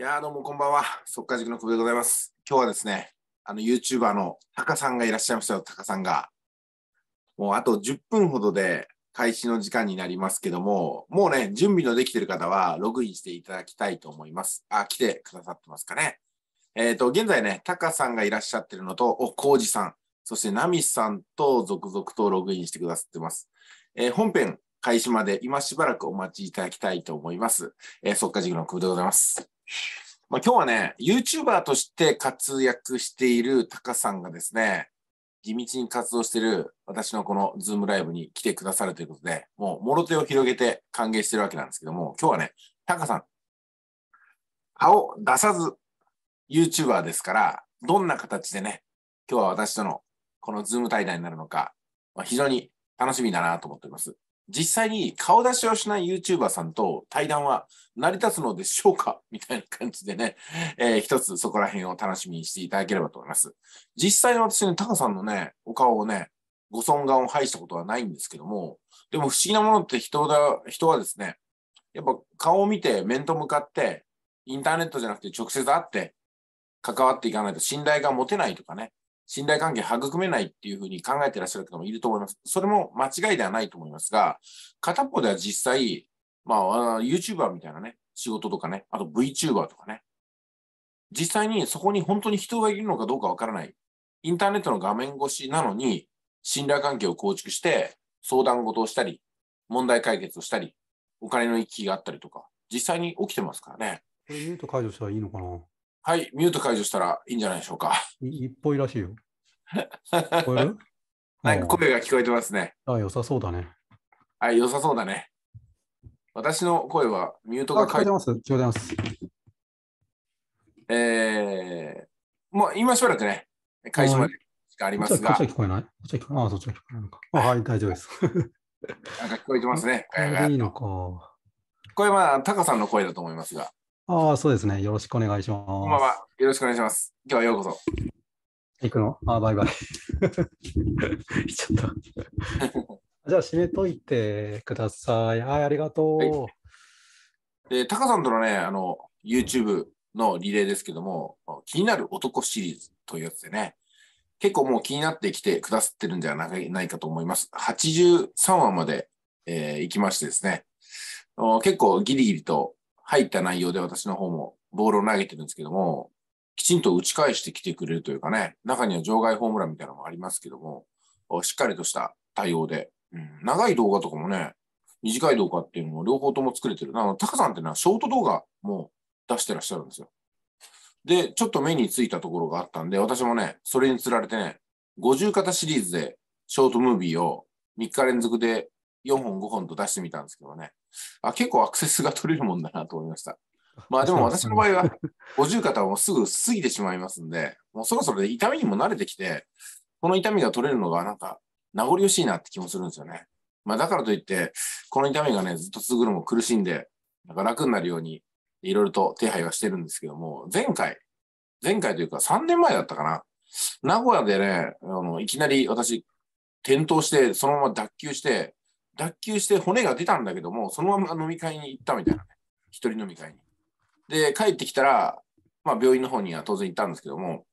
いやどうもこんばんは。速稼塾の久保でございます。今日はですね、あの YouTuber のタカさんがいらっしゃいましたよ、タカさんが。もうあと10分ほどで開始の時間になりますけども、もうね、準備のできてる方はログインしていただきたいと思います。あ、来てくださってますかね。えっ、ー、と、現在ね、タカさんがいらっしゃってるのと、お、コウさん、そしてナミさんと続々とログインしてくださってます。えー、本編開始まで今しばらくお待ちいただきたいと思います。えー、速稼塾の久保でございます。まあ、今日はね、YouTuber として活躍しているタカさんがですね、地道に活動している私のこのズームライブに来てくださるということで、もう、もろ手を広げて歓迎してるわけなんですけども、今日はね、タカさん、顔出さず YouTuber ですから、どんな形でね、今日は私とのこのズーム対談になるのか、まあ、非常に楽しみだなと思っております。実際に顔出しをしない YouTuber さんと対談は成り立つのでしょうかみたいな感じでね、えー、一つそこら辺を楽しみにしていただければと思います。実際に私ね、タカさんのね、お顔をね、ご尊顔を拝したことはないんですけども、でも不思議なものって人だ、人はですね、やっぱ顔を見て面と向かって、インターネットじゃなくて直接会って関わっていかないと信頼が持てないとかね、信頼関係育めないっていうふうに考えてらっしゃる方もいると思います。それも間違いではないと思いますが、片方では実際、まあ、YouTuber みたいなね、仕事とかね、あと VTuber とかね、実際にそこに本当に人がいるのかどうかわからない。インターネットの画面越しなのに、信頼関係を構築して、相談事をしたり、問題解決をしたり、お金の行き来があったりとか、実際に起きてますからね。これ言うと解除したらいいのかなはい、ミュート解除したらいいんじゃないでしょうか。いいっぽいらしいよ。聞こえるなんか声が聞こえてますね。あ、良さそうだね。はい、良さそうだね。私の声はミュートが書いてます。聞こえてます。えー、もう今しばらくね、開始までしかありますが。こっちは聞こえないあそっちは聞こえないのか。はい、大丈夫です。なんか聞こえてますね。いいのか。これはタカさんの声だと思いますが。ああ、そうですね。よろしくお願いします。こんばんは。よろしくお願いします。今日はようこそ。行くのああ、バイバイ。ちょっと。じゃあ、締めといてください。はい、ありがとう。はい、で、タカさんとのね、あの、YouTube のリレーですけども、気になる男シリーズというやつでね、結構もう気になってきてくださってるんじゃないかと思います。83話まで、えー、行きましてですね、結構ギリギリと入った内容で私の方もボールを投げてるんですけども、きちんと打ち返してきてくれるというかね、中には場外ホームランみたいなのもありますけども、しっかりとした対応で、うん、長い動画とかもね、短い動画っていうのも両方とも作れてる。タカさんってのはショート動画も出してらっしゃるんですよ。で、ちょっと目についたところがあったんで、私もね、それにつられてね、50型シリーズでショートムービーを3日連続で4本5本と出してみたんですけどね、あ結構アクセスが取れるもんだなと思いました。まあでも私の場合は、50肩はもうすぐ過ぎてしまいますんで、もうそろそろ痛みにも慣れてきて、この痛みが取れるのがなんか名残惜しいなって気もするんですよね。まあだからといって、この痛みがね、ずっと続くのも苦しんで、なんか楽になるように、いろいろと手配はしてるんですけども、前回、前回というか3年前だったかな。名古屋でね、あのいきなり私、転倒して、そのまま脱臼して、脱臼して骨が出たんだけども、そのまま飲み会に行ったみたいなね、一人飲み会に。で、帰ってきたら、まあ、病院の方には当然行ったんですけども、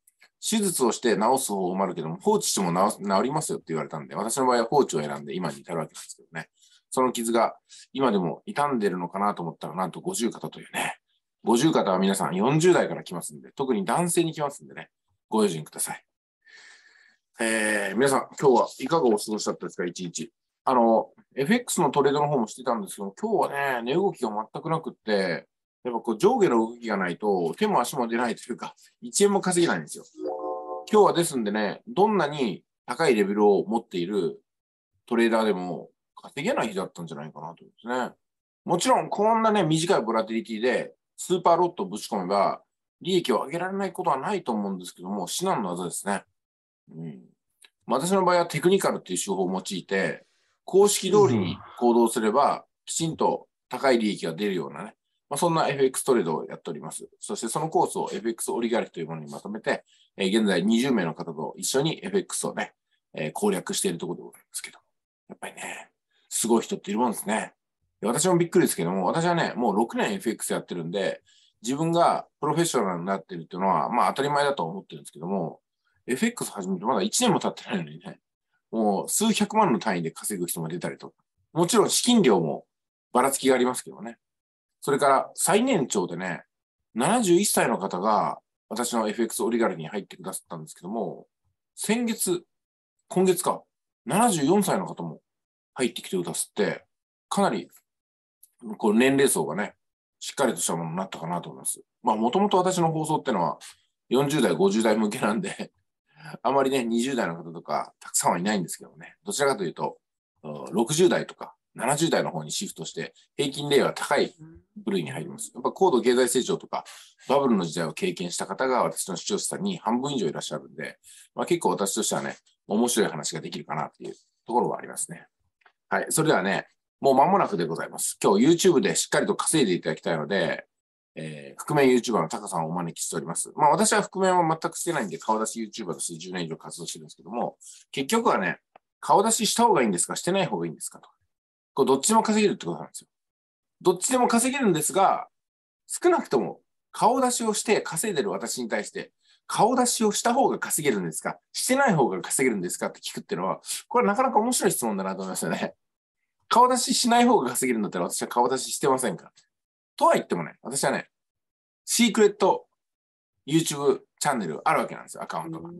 手術をして治す方法もあるけども、放置しても治りますよって言われたんで、私の場合は放置を選んで今に至るわけなんですけどね。その傷が今でも傷んでるのかなと思ったら、なんと50肩というね。50肩は皆さん40代から来ますんで、特に男性に来ますんでね、ご用心ください。えー、皆さん、今日はいかがお過ごしだったですか、一日。あの、FX のトレードの方もしてたんですけど、今日はね、値動きが全くなくって、やっぱこう上下の動きがないと、手も足も出ないというか、1円も稼げないんですよ。今日はですんでね、どんなに高いレベルを持っているトレーダーでも稼げない日だったんじゃないかなと思うんですね。もちろん、こんなね、短いボラティリティで、スーパーロットをぶち込めば、利益を上げられないことはないと思うんですけども、至難の技ですね。うん。私の場合はテクニカルっていう手法を用いて、公式通りに行動すれば、きちんと高い利益が出るようなね、まあ、そんな FX トレードをやっております。そしてそのコースを FX オリガルヒというものにまとめて、えー、現在20名の方と一緒に FX をね、えー、攻略しているところでございますけど、やっぱりね、すごい人っているもんですね。私もびっくりですけども、私はね、もう6年 FX やってるんで、自分がプロフェッショナルになってるっていうのは、まあ当たり前だと思ってるんですけども、FX 始めてまだ1年も経ってないのにね、もう数百万の単位で稼ぐ人も出たりともちろん資金量もばらつきがありますけどね。それから最年長でね、71歳の方が私の FX オリガルに入ってくださったんですけども、先月、今月か、74歳の方も入ってきてくださって、かなりこう年齢層がね、しっかりとしたものになったかなと思います。まあ、もともと私の放送ってのは40代、50代向けなんであまりね、20代の方とか、たくさんはいないんですけどね、どちらかというと、60代とか70代の方にシフトして、平均例は高い部類に入ります。やっぱ高度経済成長とか、バブルの時代を経験した方が私の視聴者さんに半分以上いらっしゃるんで、まあ、結構私としてはね、面白い話ができるかなっていうところはありますね。はい、それではね、もう間もなくでございます。今日 YouTube でしっかりと稼いでいただきたいので、えー、覆面 YouTuber のタカさんをお招きしております。まあ私は覆面は全くしてないんで、顔出し YouTuber として10年以上活動してるんですけども、結局はね、顔出しした方がいいんですか、してない方がいいんですかと。こうどっちも稼げるってことなんですよ。どっちでも稼げるんですが、少なくとも顔出しをして稼いでる私に対して、顔出しをした方が稼げるんですかしてない方が稼げるんですかって聞くっていうのは、これなかなか面白い質問だなと思いましたね。顔出ししない方が稼げるんだったら私は顔出ししてませんから。とは言ってもね、私はね、シークレット YouTube チャンネルあるわけなんですよ、アカウントが。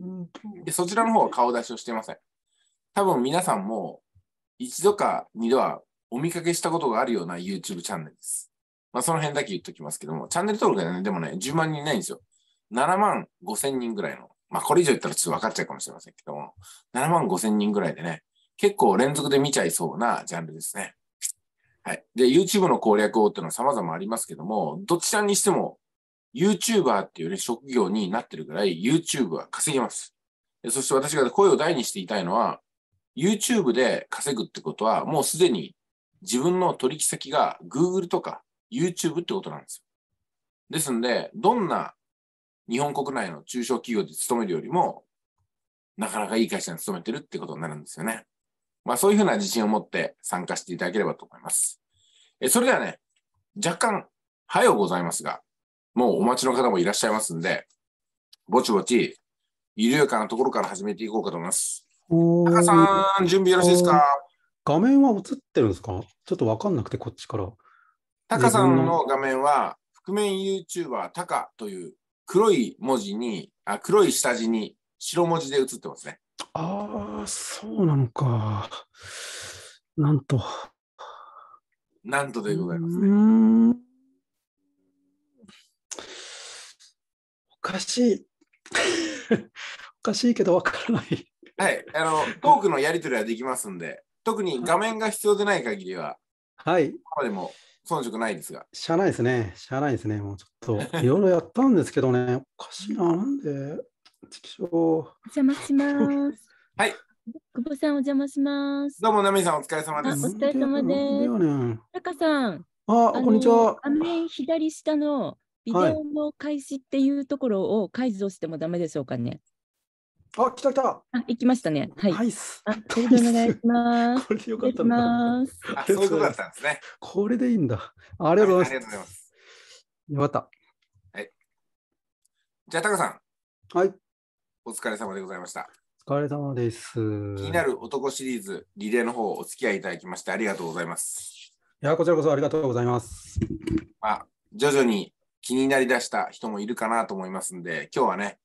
で、そちらの方は顔出しをしていません。多分皆さんも一度か二度はお見かけしたことがあるような YouTube チャンネルです。まあ、その辺だけ言っときますけども、チャンネル登録がね、でもね、10万人いないんですよ。7万5千人ぐらいの、まあ、これ以上言ったらちょっと分かっちゃうかもしれませんけども、7万5千人ぐらいでね、結構連続で見ちゃいそうなジャンルですね。はい。で、YouTube の攻略法っていうのは様々ありますけども、どちらにしても YouTuber っていうね、職業になってるぐらい YouTube は稼げます。そして私が声を大にしていたいのは、YouTube で稼ぐってことは、もうすでに自分の取引先が Google とか YouTube ってことなんですよ。ですんで、どんな日本国内の中小企業で勤めるよりも、なかなかいい会社に勤めてるってことになるんですよね。まあ、そういうふうな自信を持って参加していただければと思います。えそれではね、若干、はようございますが、もうお待ちの方もいらっしゃいますんで、ぼちぼち、緩やかなところから始めていこうかと思います。高さん、準備よろしいですか画面は映ってるんですかちょっとわかんなくて、こっちから。タカさんの画面は、覆面 YouTuber タカという黒い文字に、あ黒い下地に白文字で映ってますね。ああ、そうなのか。なんと。なんとでございますね。おかしい。おかしいけどわからない。はい、あの、トークのやり取りはできますんで、特に画面が必要でない限りは、はい。今でも遜色ないですが。しゃあないですね。しゃあないですね。もうちょっと、いろいろやったんですけどね、おかしいな、なんで。お邪魔します。はい。久保さんお邪魔します。どうも、ナミさんお疲れ様です。お疲れ様です。タカさん。あ、こんにちは。画面左下のビデオの開始っていうところを解除してもダメでしょうかね。あ、来た来た。あ、行きましたね。はい。あ、これでお願いします。これでよかったんあ、そういうことだったんですね。これでいいんだ。ありがとうございます。よかった。はい。じゃあ、タカさん。はい。お疲れ様でございました。お疲れ様です。気になる男シリーズ、リレーの方、お付き合いいただきましてありがとうございます。いや、こちらこそありがとうございます。まあ、徐々に気になりだした人もいるかなと思いますんで、今日はね、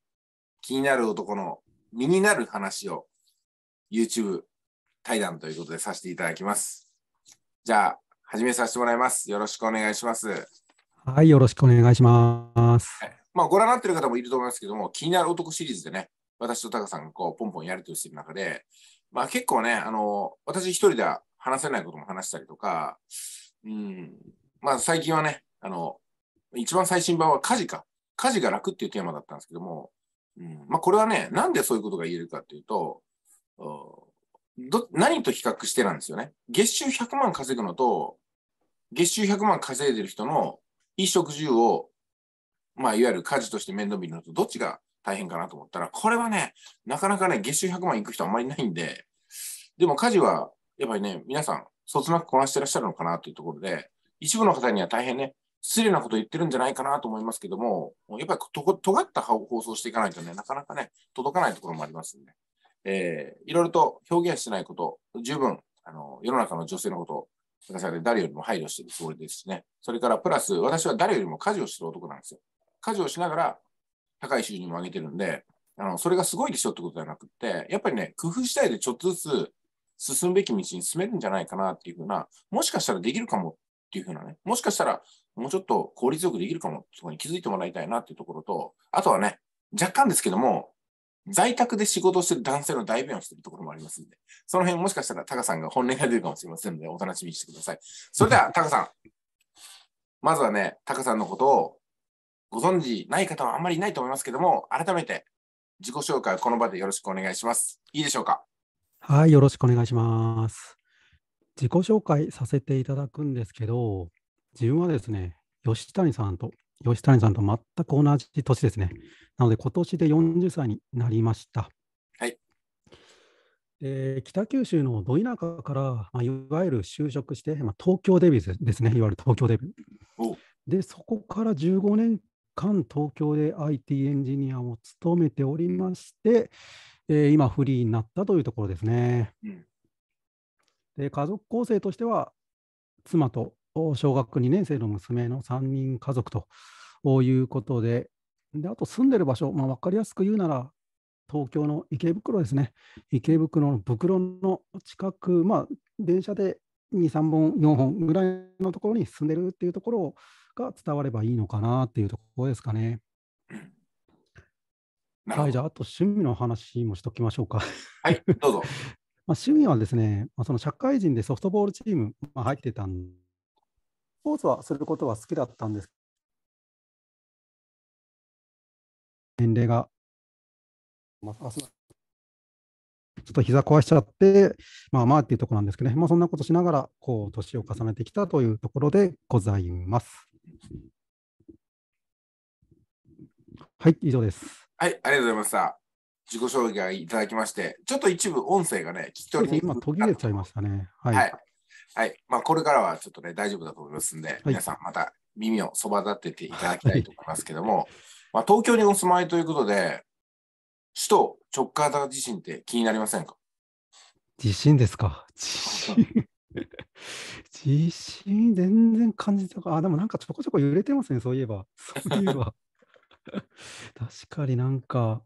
気になる男の身になる話を YouTube 対談ということでさせていただきます。じゃあ、始めさせてもらいます。よろしくお願いします。はい、よろしくお願いします。はいまあ、ご覧になってる方もいると思いますけども、気になる男シリーズでね、私とタカさんがこう、ポンポンやりとりしてる中で、まあ結構ね、あの、私一人では話せないことも話したりとか、うん、まあ最近はね、あの、一番最新版は家事か。家事が楽っていうテーマだったんですけども、うん、まあこれはね、なんでそういうことが言えるかっていうと、ど何と比較してなんですよね。月収100万稼ぐのと、月収100万稼いでる人の衣食住をまあ、いわゆる家事として面倒見るのと、どっちが大変かなと思ったら、これはね、なかなかね、月収100万いく人あんまりないんで、でも家事は、やっぱりね、皆さん、そつなくこなしてらっしゃるのかなというところで、一部の方には大変ね、失礼なこと言ってるんじゃないかなと思いますけども、やっぱりとこ尖った放送していかないとね、なかなかね、届かないところもありますんで、えー、いろいろと表現してないこと、十分、あの、世の中の女性のことを、私は誰よりも配慮してるつもりですしね。それから、プラス、私は誰よりも家事をしてる男なんですよ。家事をしながら高い収入も上げてるんで、あのそれがすごいでしょってことではなくて、やっぱりね、工夫次第でちょっとずつ進むべき道に進めるんじゃないかなっていうふうな、もしかしたらできるかもっていうふうなね、もしかしたらもうちょっと効率よくできるかもってとこに気づいてもらいたいなっていうところと、あとはね、若干ですけども、在宅で仕事をしてる男性の代弁をしてるところもありますんで、その辺もしかしたらタカさんが本音が出るかもしれませんので、お楽しみにしてください。それではタカさん、まずはね、タカさんのことをご存知ない方はあんまりいないと思いますけども、改めて自己紹介をこの場でよろしくお願いします。いいでしょうか。はい、よろしくお願いします。自己紹介させていただくんですけど、自分はですね、吉谷さんと、吉谷さんと全く同じ年ですね。なので、今年で40歳になりました。はい。で北九州のど田舎から、まあ、いわゆる就職して、まあ、東京デビューですね、いわゆる東京デビュー。で、そこから15年間東京で IT エンジニアを務めておりまして、えー、今フリーになったというところですね。で家族構成としては妻と小学2年生の娘の3人家族ということで、であと住んでる場所、まあ、分かりやすく言うなら、東京の池袋ですね、池袋の袋の近く、まあ、電車で2、3本、4本ぐらいのところに住んでるっていうところを、が伝わればいいのかなっていうところですかね。はい、じゃあ、あと趣味の話もしときましょうか。はい、どうぞ。まあ趣味はですね、まあ、その社会人でソフトボールチーム、まあ、入ってたんスポーツはすることは好きだったんです年齢が、まあ、ちょっと膝壊しちゃって、まあまあっていうところなんですけどね、まあ、そんなことしながら、こう、年を重ねてきたというところでございます。はい、以上です。はい、ありがとうございました。自己紹介いただきまして、ちょっと一部音声がね、聞き取りに今途切れちゃいましたね。はい。はい。はい、まあ、これからはちょっとね、大丈夫だと思いますんで、はい、皆さんまた耳をそば立てていただきたいと思いますけども、はい、まあ、東京にお住まいということで、首都直下型地震って気になりませんか地震ですか。地震地 震全然感じたか、あ、でもなんかちょこちょこ揺れてますね、そういえば。そういえば。確かになんか、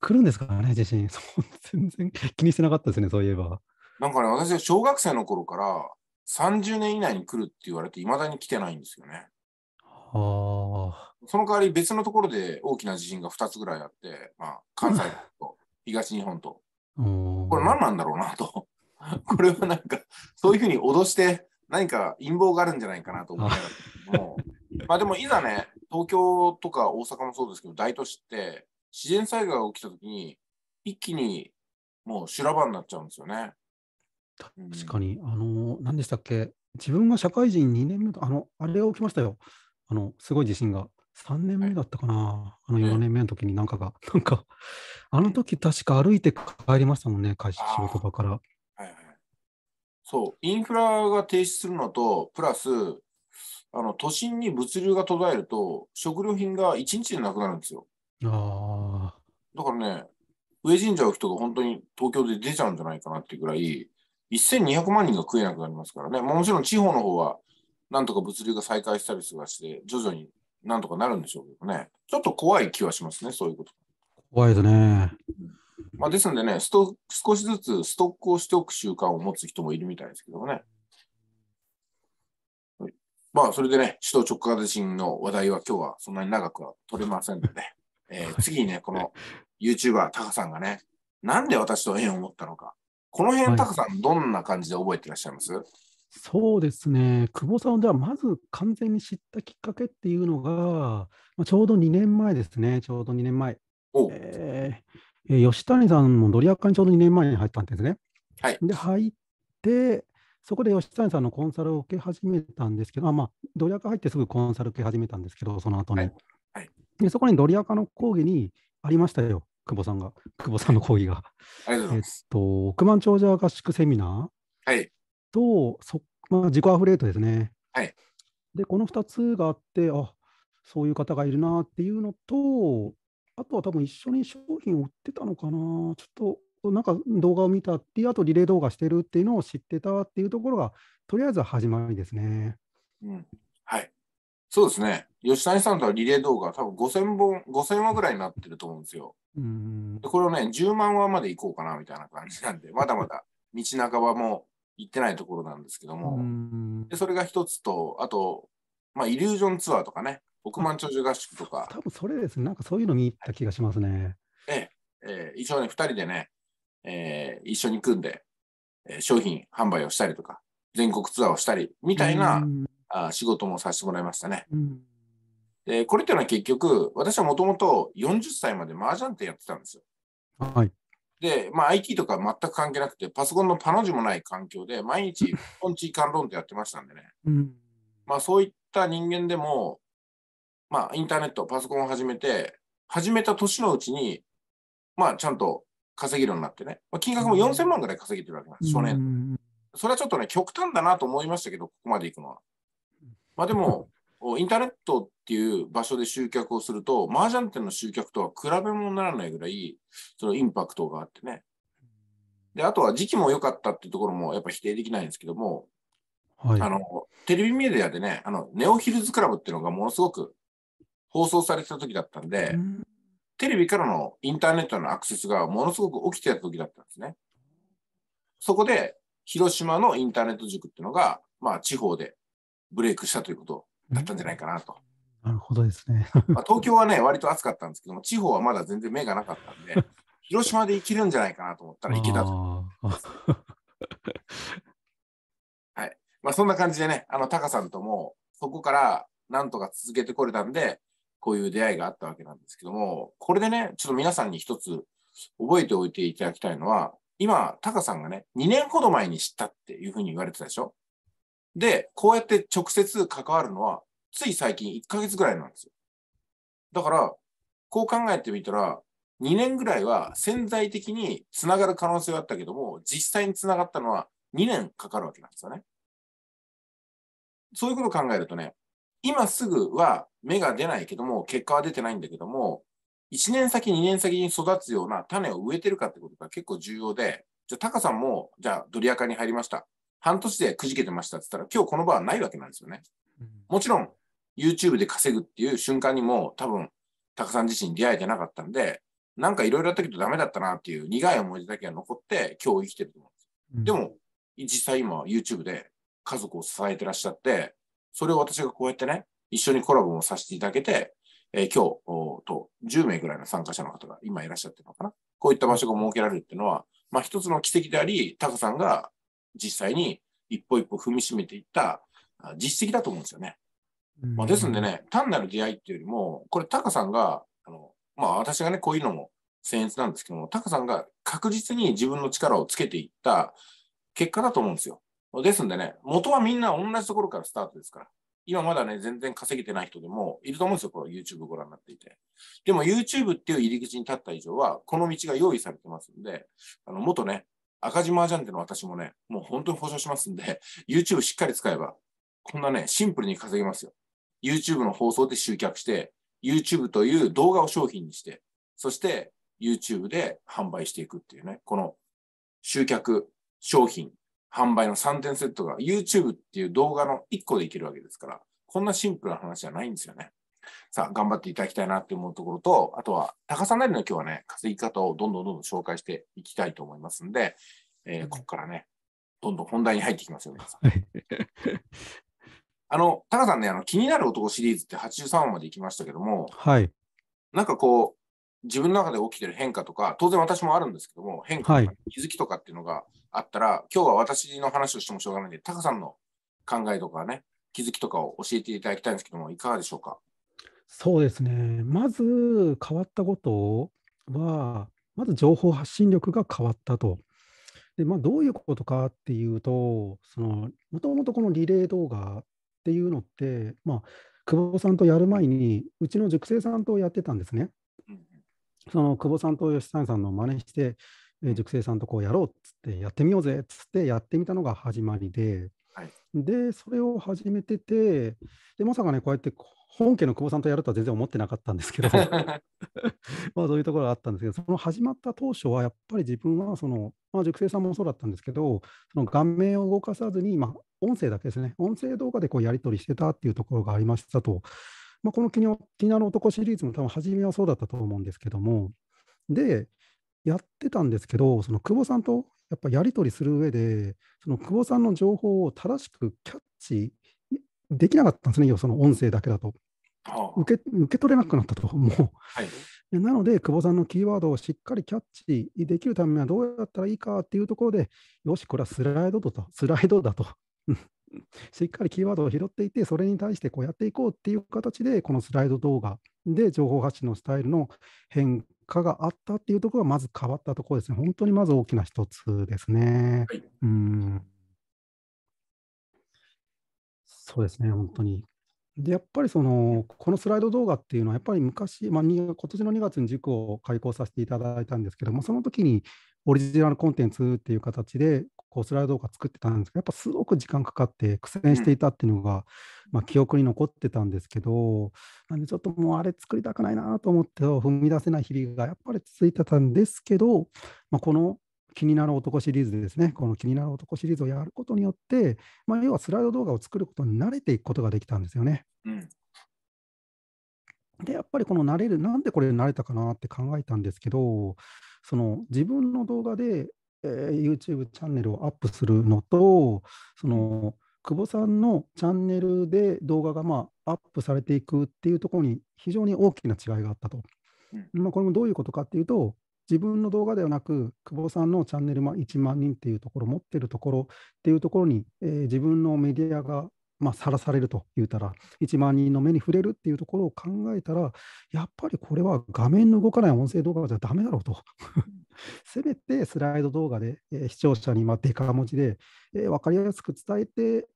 来るんですかね、地震。全然気にしてなかったですね、そういえば。なんかね、私は小学生の頃から30年以内に来るって言われて、いまだに来てないんですよね。はあ。その代わり別のところで大きな地震が2つぐらいあって、まあ、関西と 東日本と。これ何なんだろうなと。これはなんか、そういうふうに脅して、何か陰謀があるんじゃないかなと思いながらも、まあでもいざね、東京とか大阪もそうですけど、大都市って、自然災害が起きたときに、一気にもう修羅場になっちゃうんですよね。確かに、うん、あの、何でしたっけ、自分が社会人2年目あの、あれが起きましたよ、あの、すごい地震が。3年目だったかな、はい、あの4年目の時になんかが、なんか、あの時確か歩いて帰りましたもんね、会社仕事場から。そう、インフラが停止するのと、プラス、あの都心に物流が途絶えると、食料品が1日でなくなるんですよ。あだからね、上神社を人が本当に東京で出ちゃうんじゃないかなっていうぐらい、1200万人が食えなくなりますからね、まもちろん地方の方は、なんとか物流が再開したりするして、徐々になんとかなるんでしょうけどね、ちょっと怖い気はしますね、そういうこと。怖いですね。うんまあ、ですのでねスト、少しずつストックをしておく習慣を持つ人もいるみたいですけどもね。まあ、それでね、首都直下地震の話題は今日はそんなに長くは取れませんので、ね、えー、次にね、この YouTuber、タカさんがね、なんで私と縁を持ったのか、この辺、タカさん、どんな感じで覚えてらっしゃいます、はい、そうですね、久保さんではまず完全に知ったきっかけっていうのが、まあ、ちょうど2年前ですね、ちょうど2年前。えーえー、吉谷さんもドリアカにちょうど2年前に入ったんですね。はい、で、入って、そこで吉谷さんのコンサルを受け始めたんですけど、あまあ、ドリアカ入ってすぐコンサル受け始めたんですけど、その後に。はいはい、でそこにドリアカの講義にありましたよ、久保さんが、久保さんの講義が。えっと、億万長者合宿セミナー、はい、と、そまあ、自己アフレートですね。はい、で、この2つがあって、あそういう方がいるなっていうのと、あとは多分一緒に商品を売ってたのかな、ちょっとなんか動画を見たっていう、あとリレー動画してるっていうのを知ってたっていうところが、とりあえず始まりですね。うん、はいそうですね。吉谷さんとはリレー動画、多分5000本、5000話ぐらいになってると思うんですよ。うんでこれをね、10万話までいこうかなみたいな感じなんで、まだまだ道半ばも行ってないところなんですけども、でそれが一つと、あと、まあ、イリュージョンツアーとかね、億万長寿合宿とか。多分それですね、なんかそういうの見た気がしますね。ええええ、一応ね、2人でね、ええ、一緒に組んで、ええ、商品販売をしたりとか、全国ツアーをしたり、みたいな、あ仕事もさせてもらいましたね。で、これっていうのは結局、私はもともと40歳まで麻雀店やってたんですよ。はい。で、まあ、IT とか全く関係なくて、パソコンのパの字もない環境で、毎日、ポンチ、カンロンってやってましたんでね。うん、まあ、そういった人間でも、まあ、インターネット、パソコンを始めて、始めた年のうちに、まあ、ちゃんと稼げるようになってね、まあ、金額も4000万ぐらい稼げてるわけなんです、初年。それはちょっとね、極端だなと思いましたけど、ここまでいくのは。まあ、でも、インターネットっていう場所で集客をすると、麻雀店の集客とは比べ物にならないぐらい、そのインパクトがあってね。で、あとは時期も良かったっていうところもやっぱ否定できないんですけども、はい、あの、テレビメディアでね、あの、ネオヒルズクラブっていうのがものすごく放送されてた時だったんで、うん、テレビからのインターネットのアクセスがものすごく起きてた時だったんですね。そこで、広島のインターネット塾っていうのが、まあ、地方でブレイクしたということだったんじゃないかなと。うん、なるほどですね。まあ、東京はね、割と暑かったんですけども、地方はまだ全然目がなかったんで、広島で行けるんじゃないかなと思ったら、行けたと。はい。まあ、そんな感じでね、あの、タカさんとも、そこからなんとか続けてこれたんで、こういう出会いがあったわけなんですけども、これでね、ちょっと皆さんに一つ覚えておいていただきたいのは、今、タカさんがね、2年ほど前に知ったっていうふうに言われてたでしょで、こうやって直接関わるのは、つい最近1ヶ月ぐらいなんですよ。だから、こう考えてみたら、2年ぐらいは潜在的につながる可能性があったけども、実際につながったのは2年かかるわけなんですよね。そういうことを考えるとね、今すぐは芽が出ないけども、結果は出てないんだけども、1年先、2年先に育つような種を植えてるかってことが結構重要で、じゃあ、タカさんも、じゃあ、ドリアカに入りました。半年でくじけてましたって言ったら、今日この場はないわけなんですよね。もちろん、YouTube で稼ぐっていう瞬間にも、多分、タカさん自身出会えてなかったんで、なんかいろいろやったけどダメだったなっていう苦い思い出だけが残って、今日生きてると思うんです。でも、実際今 YouTube で家族を支えてらっしゃって、それを私がこうやってね、一緒にコラボもさせていただけて、えー、今日と10名ぐらいの参加者の方が今いらっしゃってるのかな。こういった場所が設けられるっていうのは、まあ一つの奇跡であり、タカさんが実際に一歩一歩踏みしめていった実績だと思うんですよね。まあ、ですんでね、単なる出会いっていうよりも、これタカさんが、あのまあ私がね、こういうのも僭越なんですけども、タカさんが確実に自分の力をつけていった結果だと思うんですよ。ですんでね、元はみんな同じところからスタートですから。今まだね、全然稼げてない人でもいると思うんですよ、この YouTube ご覧になっていて。でも YouTube っていう入り口に立った以上は、この道が用意されてますんで、あの、元ね、赤字麻雀での私もね、もう本当に保証しますんで、YouTube しっかり使えば、こんなね、シンプルに稼げますよ。YouTube の放送で集客して、YouTube という動画を商品にして、そして、YouTube で販売していくっていうね、この集客、商品、販売の3点セットが YouTube っていう動画の1個でいけるわけですから、こんなシンプルな話じゃないんですよね。さあ、頑張っていただきたいなって思うところと、あとは、高さなりの今日はね、稼ぎ方をどんどんどんどん紹介していきたいと思いますんで、えー、ここからね、どんどん本題に入っていきますよ、皆さん。あの、高さんね、あの、気になる男シリーズって83話まで行きましたけども、はい。なんかこう、自分の中で起きてる変化とか、当然私もあるんですけども、変化、気づきとかっていうのがあったら、今日は私の話をしてもしょうがないんで、タカさんの考えとかね、気づきとかを教えていただきたいんですけども、いかがでしょうか。そうですね、まず変わったことは、まず情報発信力が変わったと。でまあ、どういうことかっていうと、もともとこのリレー動画っていうのって、まあ、久保さんとやる前に、うちの塾生さんとやってたんですね。その久保さんと吉谷さんの真似して、えー、塾生さんとこうやろうっつってやってみようぜっつってやってみたのが始まりで、はい、でそれを始めててでまさかねこうやって本家の久保さんとやるとは全然思ってなかったんですけど まあそういうところがあったんですけどその始まった当初はやっぱり自分はその、まあ、塾生さんもそうだったんですけどその顔面を動かさずに、まあ、音声だけですね音声動画でこうやり取りしてたっていうところがありましたとまあ、この気になる男シリーズも多分初めはそうだったと思うんですけども、で、やってたんですけど、その久保さんとやっぱやり取りする上で、その久保さんの情報を正しくキャッチできなかったんですね、その音声だけだと。受け受け取れなくなったと、思う、はい、なので、久保さんのキーワードをしっかりキャッチできるためにはどうやったらいいかっていうところで、よし、これはスライドだと、スライドだとしっかりキーワードを拾っていて、それに対してこうやっていこうっていう形で、このスライド動画で情報発信のスタイルの変化があったっていうところがまず変わったところですね。本当にまず大きな一つですね。はい、うんそうですね、本当に。でやっぱりそのこのスライド動画っていうのは、やっぱり昔、まあ、今年の2月に塾を開講させていただいたんですけども、その時にオリジナルコンテンツっていう形で、こうスライド動画作ってたんですけどやっぱすごく時間かかって苦戦していたっていうのが、まあ、記憶に残ってたんですけどなんでちょっともうあれ作りたくないなと思って踏み出せない日々がやっぱり続いてたんですけど、まあ、この気になる男シリーズでですね、この気になる男シリーズをやることによって、まあ、要はスライド動画を作ることに慣れていくことができたんですよね。うん、で、やっぱりこの慣れる、なんでこれ慣れたかなって考えたんですけど、その自分の動画でえー、YouTube チャンネルをアップするのと、その久保さんのチャンネルで動画がまあアップされていくっていうところに非常に大きな違いがあったと。まあ、これもどういうことかっていうと、自分の動画ではなく、久保さんのチャンネル1万人っていうところ、持ってるところっていうところに、えー、自分のメディアがまあ、さらされると言うたら、1万人の目に触れるっていうところを考えたら、やっぱりこれは画面の動かない音声動画じゃだめだろうとせめてスライド動画で、えー、視聴者に今、デカ文字で、えー、分かりやすく伝えて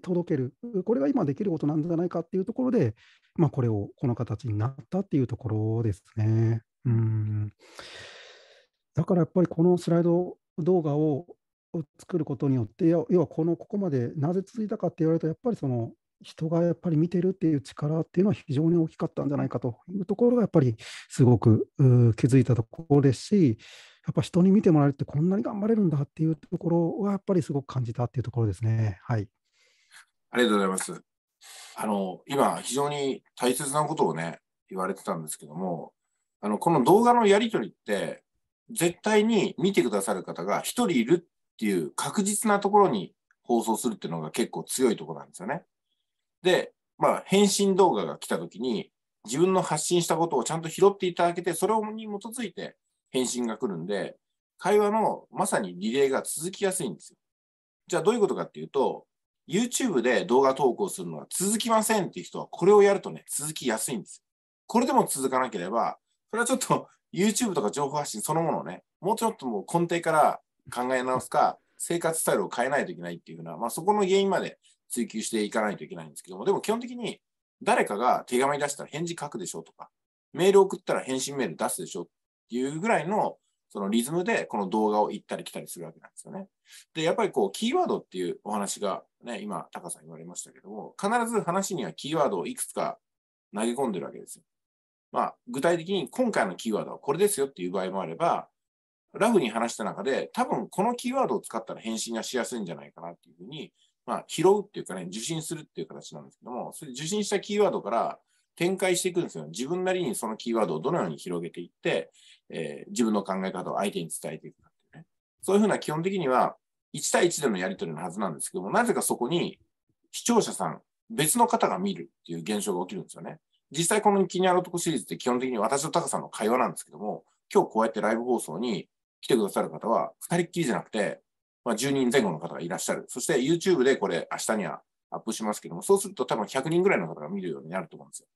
届ける、これが今できることなんじゃないかっていうところで、まあ、これをこの形になったっていうところですね。うんだからやっぱりこのスライド動画を作ることによって、要はこのここまでなぜ続いたかって言われると、やっぱりその人がやっぱり見てるっていう力っていうのは非常に大きかったんじゃないかというところがやっぱりすごく気づいたところですしやっぱ人に見てもらえるってこんなに頑張れるんだっていうところはやっぱりすごく感じたっていうところですね。はい、ありがとうございます。あの今非常に大切なことをね言われてたんですけどもあのこの動画のやり取りって絶対に見てくださる方が1人いるっていう確実なところに放送するっていうのが結構強いところなんですよね。で、まあ、返信動画が来た時に、自分の発信したことをちゃんと拾っていただけて、それに基づいて返信が来るんで、会話のまさにリレーが続きやすいんですよ。じゃあどういうことかっていうと、YouTube で動画投稿するのは続きませんっていう人は、これをやるとね、続きやすいんですよ。これでも続かなければ、それはちょっと YouTube とか情報発信そのものをね、もうちょっともう根底から考え直すか、生活スタイルを変えないといけないっていうふうな、まあ、そこの原因まで追求していかないといけないんですけども、でも基本的に誰かが手紙出したら返事書くでしょうとか、メール送ったら返信メール出すでしょうっていうぐらいのそのリズムでこの動画を行ったり来たりするわけなんですよね。で、やっぱりこう、キーワードっていうお話がね、今、タカさん言われましたけども、必ず話にはキーワードをいくつか投げ込んでるわけですよ。まあ、具体的に今回のキーワードはこれですよっていう場合もあれば、ラフに話した中で、多分このキーワードを使ったら返信がしやすいんじゃないかなっていうふうにまあ、拾うっていうかね、受信するっていう形なんですけども、それ受信したキーワードから展開していくんですよ。自分なりにそのキーワードをどのように広げていって、えー、自分の考え方を相手に伝えていくかっていうね。そういうふうな基本的には、1対1でのやり取りのはずなんですけども、なぜかそこに視聴者さん、別の方が見るっていう現象が起きるんですよね。実際この気にある男シリーズって基本的に私とタカさんの会話なんですけども、今日こうやってライブ放送に来てくださる方は、二人っきりじゃなくて、まあ、10人前後の方がいらっしゃる。そして YouTube でこれ明日にはアップしますけども、そうすると多分100人ぐらいの方が見るようになると思うんですよ。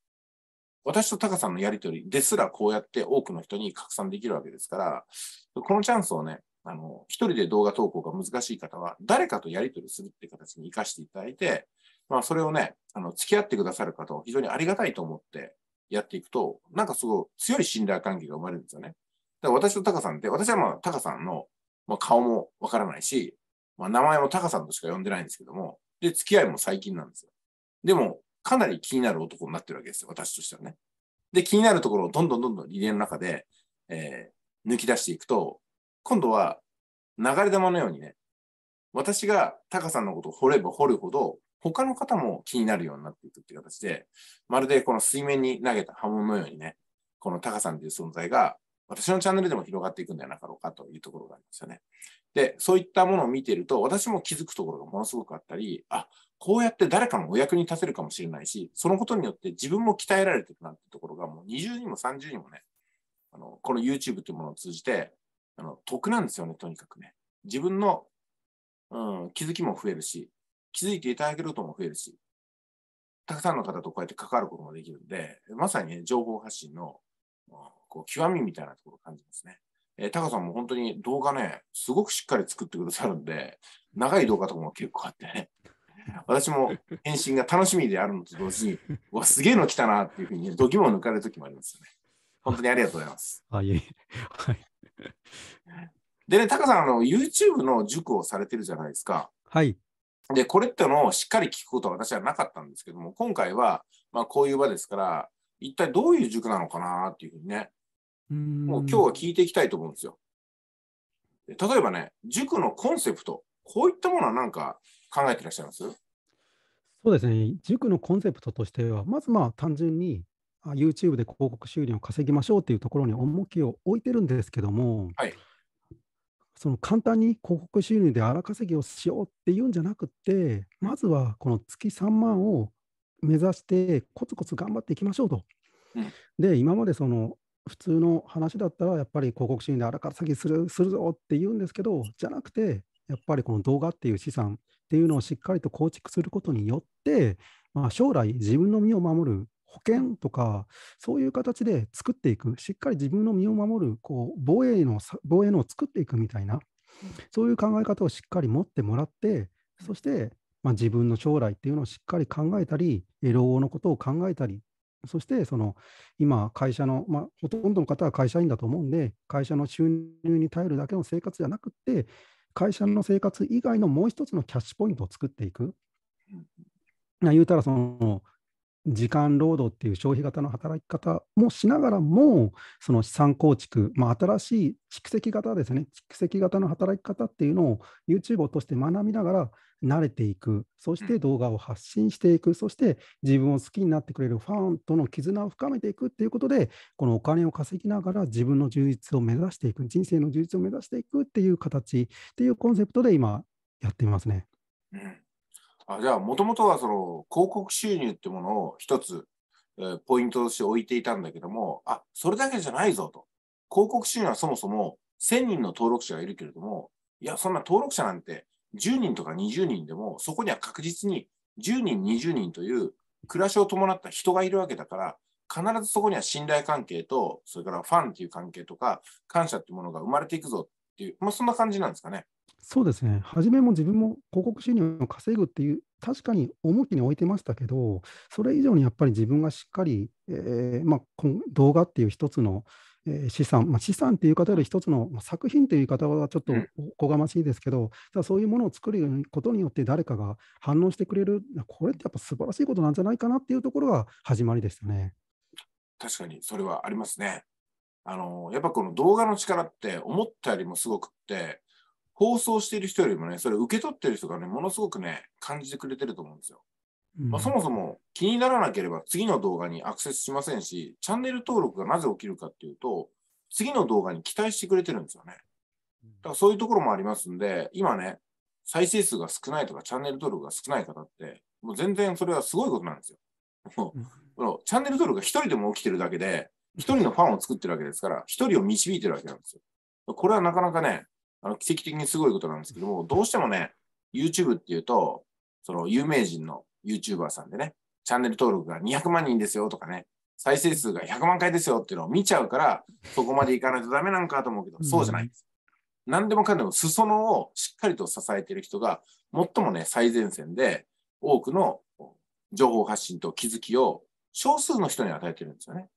私とタカさんのやりとりですらこうやって多くの人に拡散できるわけですから、このチャンスをね、あの、一人で動画投稿が難しい方は、誰かとやりとりするって形に活かしていただいて、まあ、それをね、あの、付き合ってくださる方を非常にありがたいと思ってやっていくと、なんかすごい強い信頼関係が生まれるんですよね。だから私とタカさんって、私はまあ、タカさんのまあ、顔もわからないし、まあ、名前もタカさんとしか呼んでないんですけども、で、付き合いも最近なんですよ。でも、かなり気になる男になってるわけですよ、私としてはね。で、気になるところをどんどんどんどんリレーの中で、えー、抜き出していくと、今度は流れ玉のようにね、私がタカさんのことを掘れば掘るほど、他の方も気になるようになっていくっていう形で、まるでこの水面に投げた波紋のようにね、このタカさんという存在が私のチャンネルでも広がっていくんではなかろうかというところがありますよね。で、そういったものを見ていると、私も気づくところがものすごくあったり、あ、こうやって誰かのお役に立てるかもしれないし、そのことによって自分も鍛えられていくなんてところがもう20人も30人もね、あのこの YouTube というものを通じて、あの得なんですよね、とにかくね。自分の、うん、気づきも増えるし、気づいていただけることも増えるし、たくさんの方とこうやって関わることもできるんで、まさに、ね、情報発信の、うんこう極みみたいなところを感じますね。えー、タカさんも本当に動画ね、すごくしっかり作ってくださるんで、長い動画とかも結構あってね、私も返信が楽しみであるのと同時に、わ、すげえの来たなっていうふうに、度肝を抜かれる時もありますよね。本当にありがとうございます。はい。でね、タカさん、あの、YouTube の塾をされてるじゃないですか。はい。で、これってのをしっかり聞くことは私はなかったんですけども、今回は、まあ、こういう場ですから、一体どういう塾なのかなっていうふうにね、もう今日は聞いていきたいと思うんですよ。例えばね、塾のコンセプト、こういったものは何か考えてらっしゃいますそうですね、塾のコンセプトとしては、まずまあ単純に YouTube で広告収入を稼ぎましょうっていうところに重きを置いてるんですけども、はい、その簡単に広告収入で荒稼ぎをしようっていうんじゃなくて、まずはこの月3万を目指して、コツコツ頑張っていきましょうと。で、今までその普通の話だったらやっぱり広告収入で荒稼ぎするするぞって言うんですけどじゃなくてやっぱりこの動画っていう資産っていうのをしっかりと構築することによって、まあ、将来自分の身を守る保険とかそういう形で作っていくしっかり自分の身を守るこう防衛の防衛のを作っていくみたいなそういう考え方をしっかり持ってもらってそしてまあ、自分の将来っていうのをしっかり考えたり、老後のことを考えたりそしてその今、会社の、まあ、ほとんどの方は会社員だと思うんで、会社の収入に耐えるだけの生活じゃなくて、会社の生活以外のもう一つのキャッシュポイントを作っていく。言うたらその時間労働っていう消費型の働き方もしながらも、その資産構築、まあ、新しい蓄積型ですね、蓄積型の働き方っていうのを YouTube を通して学びながら、慣れていく、そして動画を発信していく、そして自分を好きになってくれるファンとの絆を深めていくっていうことで、このお金を稼ぎながら自分の充実を目指していく、人生の充実を目指していくっていう形っていうコンセプトで今やってみますね。うん、あじゃあ、もともとはその広告収入ってものを一つ、えー、ポイントとして置いていたんだけども、あそれだけじゃないぞと。広告収入はそもそも1000人の登録者がいるけれども、いや、そんな登録者なんて10人とか20人でも、そこには確実に10人、20人という暮らしを伴った人がいるわけだから、必ずそこには信頼関係と、それからファンという関係とか、感謝というものが生まれていくぞっていう、まあ、そんな感じなんですかね。そうですね、初めも自分も広告収入を稼ぐっていう、確かに重きに置いてましたけど、それ以上にやっぱり自分がしっかり、えーまあ、動画っていう一つのえ資産、まあ、資産という方より一つの、ま作品という言い方はちょっとおこがましいですけど、うそういうものを作ることによって誰かが反応してくれる、これってやっぱ素晴らしいことなんじゃないかなっていうところが始まりですよね。確かにそれはありますね。あのやっぱこの動画の力って思ったよりもすごくって放送している人よりもねそれ受け取ってる人がねものすごくね感じてくれてると思うんですよ。まあ、そもそも気にならなければ次の動画にアクセスしませんし、チャンネル登録がなぜ起きるかっていうと、次の動画に期待してくれてるんですよね。だからそういうところもありますんで、今ね、再生数が少ないとか、チャンネル登録が少ない方って、もう全然それはすごいことなんですよ。チャンネル登録が1人でも起きてるだけで、1人のファンを作ってるわけですから、1人を導いてるわけなんですよ。これはなかなかね、あの YouTuber さんでね、チャンネル登録が200万人ですよとかね、再生数が100万回ですよっていうのを見ちゃうから、そこまでいかないとダメなんかと思うけど、そうじゃないんです。ん、何でもかんでも裾野をしっかりと支えてる人が、最もね、最前線で多くの情報発信と気づきを少数の人に与えてるんですよね。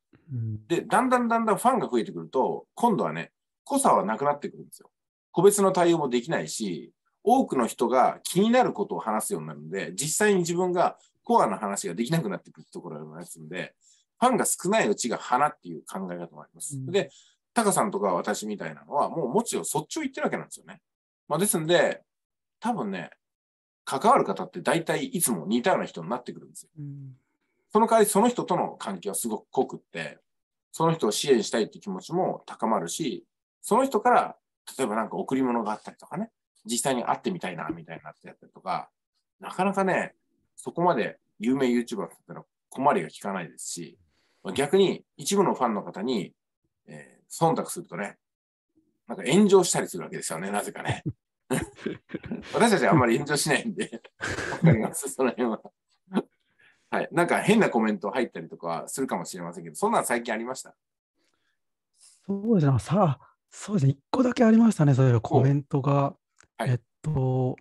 で、だんだんだんだんファンが増えてくると、今度はね、濃さはなくなってくるんですよ。個別の対応もできないし、多くの人が気になることを話すようになるので、実際に自分がコアな話ができなくなってくるところがありますので、ファンが少ないうちが花っていう考え方もあります。うん、で、タカさんとか私みたいなのは、もうもちをそっちを言ってるわけなんですよね。まあ、ですんで、多分ね、関わる方って大体いつも似たような人になってくるんですよ。うん、その代わりその人との関係はすごく濃くって、その人を支援したいって気持ちも高まるし、その人から、例えばなんか贈り物があったりとかね、実際に会ってみたいな、みたいになってやったりとか、なかなかね、そこまで有名 YouTuber だったら困りが効かないですし、逆に一部のファンの方に、えー、忖度するとね、なんか炎上したりするわけですよね、なぜかね。私たちはあんまり炎上しないんで、わかります、その辺は。はい、なんか変なコメント入ったりとかするかもしれませんけど、そんなん最近ありましたそうですね、さあ、そうですね、1個だけありましたね、そういうコメントが。はい、えっと、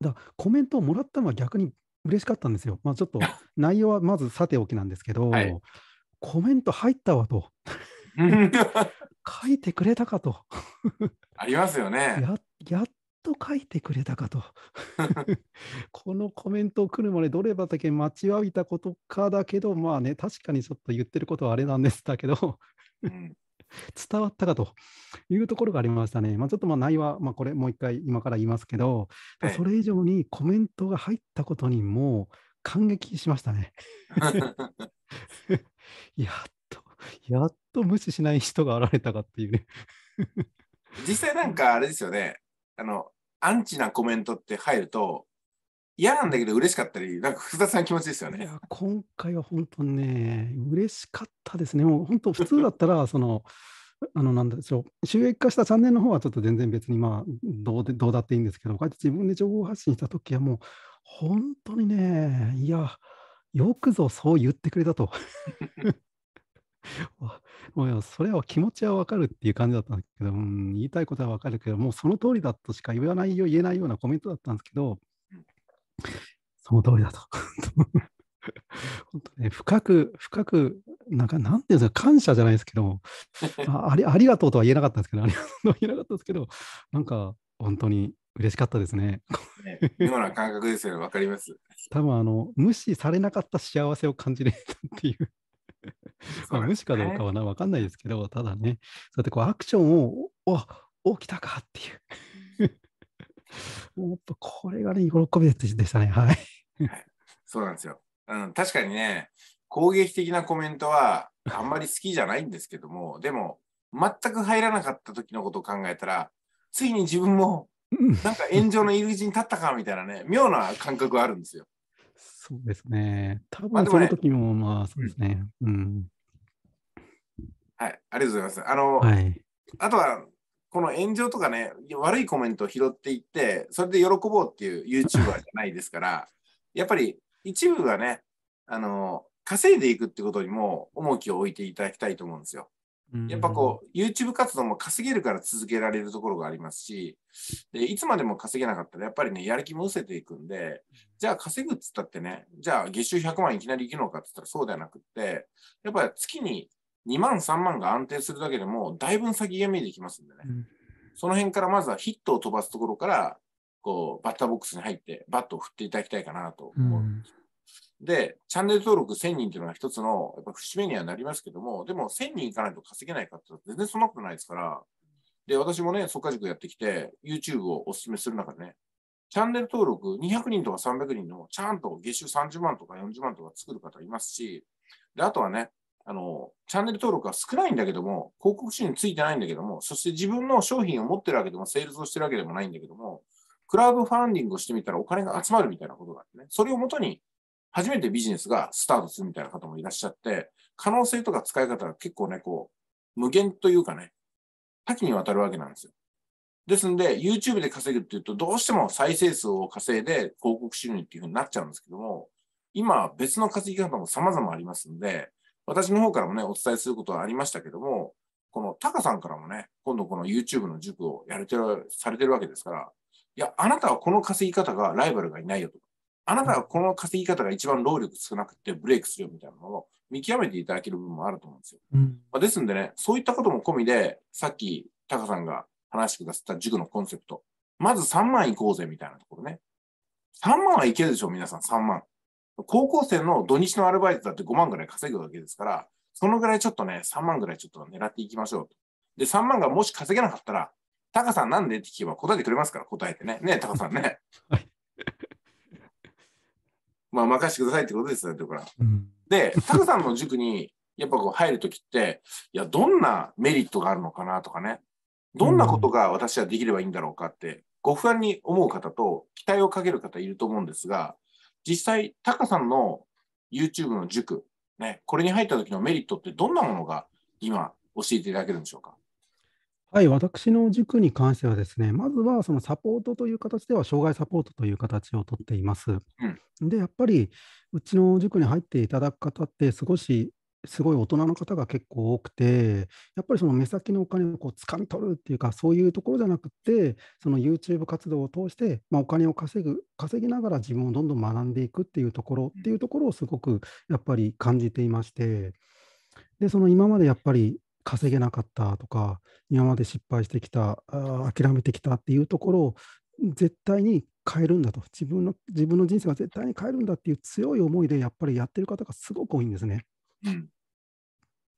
だコメントをもらったのは逆に嬉しかったんですよ。まあ、ちょっと 内容はまずさておきなんですけど、はい、コメント入ったわと。書いてくれたかと。ありますよね。ややっと書いてくれたかと。このコメントを来るまでどれだけ待ちわびたことかだけど、まあね、確かにちょっと言ってることはあれなんですだけど、うん、伝わったかというところがありましたね。まあ、ちょっとまあ内容まあ、これもう一回今から言いますけど、はい、それ以上にコメントが入ったことにも感激しましたね。やっと、やっと無視しない人が現れたかっていうね。実際なんかあれですよね。あの、アンチなコメントって入ると、嫌なんだけど嬉しかったり、なんか複雑な気持ちですよね。いや、今回は本当にね、嬉しかったですね。もう本当、普通だったら、その、あのなんでしょう収益化したチャンネルの方はちょっと全然別にまあどうでどうだっていいんですけど、こうやって自分で情報発信した時はもう本当にね、いや、よくぞそう言ってくれたと。もうそれは気持ちはわかるっていう感じだったんですけど、うん、言いたいことはわかるけど、もうその通りだとしか言わないよ、言えないようなコメントだったんですけど、その通りだと。本当ね、深く、深く、なんか、なんていうんですか、感謝じゃないですけど、あありありがとうとは言えなかったんですけど、ありがとうとは言えなかったんですけど、なんか、本当に嬉しかったですね。今の感覚ですよね、わかります。多分あの、無視されなかった幸せを感じれたっていう。まあ、無視かどうかはな分かんないですけど、ただね、そうやってこうアクションを、お起きたかっていう。も っとこれがね、喜びでしたね。はい。そうなんですよ。うん、確かにね、攻撃的なコメントはあんまり好きじゃないんですけども、でも、全く入らなかった時のことを考えたら、ついに自分も、なんか炎上の入り口に立ったかみたいなね、妙な感覚があるんですよ。そうですね。多分その時も、まあ、そうですね。うん。はい、ありがとうございます。あの、はい、あとは、この炎上とかね、悪いコメントを拾っていって、それで喜ぼうっていう YouTuber じゃないですから、やっぱり一部がね、あの、稼いでいくってことにも重きを置いていただきたいと思うんですよ。やっぱこう、YouTube 活動も稼げるから続けられるところがありますし、でいつまでも稼げなかったら、やっぱりね、やる気も失せていくんで、じゃあ稼ぐっつったってね、じゃあ月収100万いきなりいくのかっつったらそうではなくって、やっぱり月に2万、3万が安定するだけでも、だいぶ先が見えてきますんでね、うん、その辺からまずはヒットを飛ばすところから、こう、バッターボックスに入って、バットを振っていただきたいかなと思う。うんで、チャンネル登録1000人というのは一つのやっぱ節目にはなりますけども、でも1000人いかないと稼げないかって全然そんなことないですから、で、私もね、即家塾やってきて、YouTube をお勧めする中でね、チャンネル登録200人とか300人のちゃんと月収30万とか40万とか作る方いますし、で、あとはね、あの、チャンネル登録は少ないんだけども、広告収入ついてないんだけども、そして自分の商品を持ってるわけでも、セールスをしてるわけでもないんだけども、クラウドファンディングをしてみたらお金が集まるみたいなことがあってね、それをもとに初めてビジネスがスタートするみたいな方もいらっしゃって、可能性とか使い方が結構ね、こう、無限というかね、多岐にわたるわけなんですよ。ですんで、YouTube で稼ぐっていうと、どうしても再生数を稼いで広告収入っていうふうになっちゃうんですけども、今、別の稼ぎ方も様々ありますんで、私の方からもね、お伝えすることはありましたけども、このタカさんからもね、今度この YouTube の塾をやれてる、されてるわけですから、いや、あなたはこの稼ぎ方がライバルがいないよと。か、あなたはこの稼ぎ方が一番労力少なくてブレイクするよみたいなのを見極めていただける部分もあると思うんですよ。うん、まあ、ですんでね、そういったことも込みで、さっきタカさんが話してくださった塾のコンセプト。まず3万いこうぜみたいなところね。3万はいけるでしょ、皆さん、3万。高校生の土日のアルバイトだって5万ぐらい稼ぐわけですから、そのぐらいちょっとね、3万ぐらいちょっと狙っていきましょうと。で、3万がもし稼げなかったら、タカさんなんでって聞けば答えてくれますから、答えてね。ねタカさんね。まあ、任せてくださいってことですよ、ね、だから。で、タカさんの塾に、やっぱこう入るときって、いや、どんなメリットがあるのかなとかね、どんなことが私はできればいいんだろうかって、ご不安に思う方と期待をかける方いると思うんですが、実際、タカさんの YouTube の塾、ね、これに入った時のメリットってどんなものが今教えていただけるんでしょうか。はい、私の塾に関してはですね、まずはそのサポートという形では、障害サポートという形をとっています。うん、で、やっぱり、うちの塾に入っていただく方って、少しすごい大人の方が結構多くて、やっぱりその目先のお金をこう掴み取るっていうか、そういうところじゃなくて、その YouTube 活動を通して、まあ、お金を稼ぐ、稼ぎながら自分をどんどん学んでいくっていうところっていうところをすごくやっぱり感じていまして、で、その今までやっぱり稼げなかったとか、今まで失敗してきた、あ諦めてきたっていうところを、絶対に変えるんだと自分の、自分の人生は絶対に変えるんだっていう強い思いで、やっぱりやってる方がすごく多いんですね。うん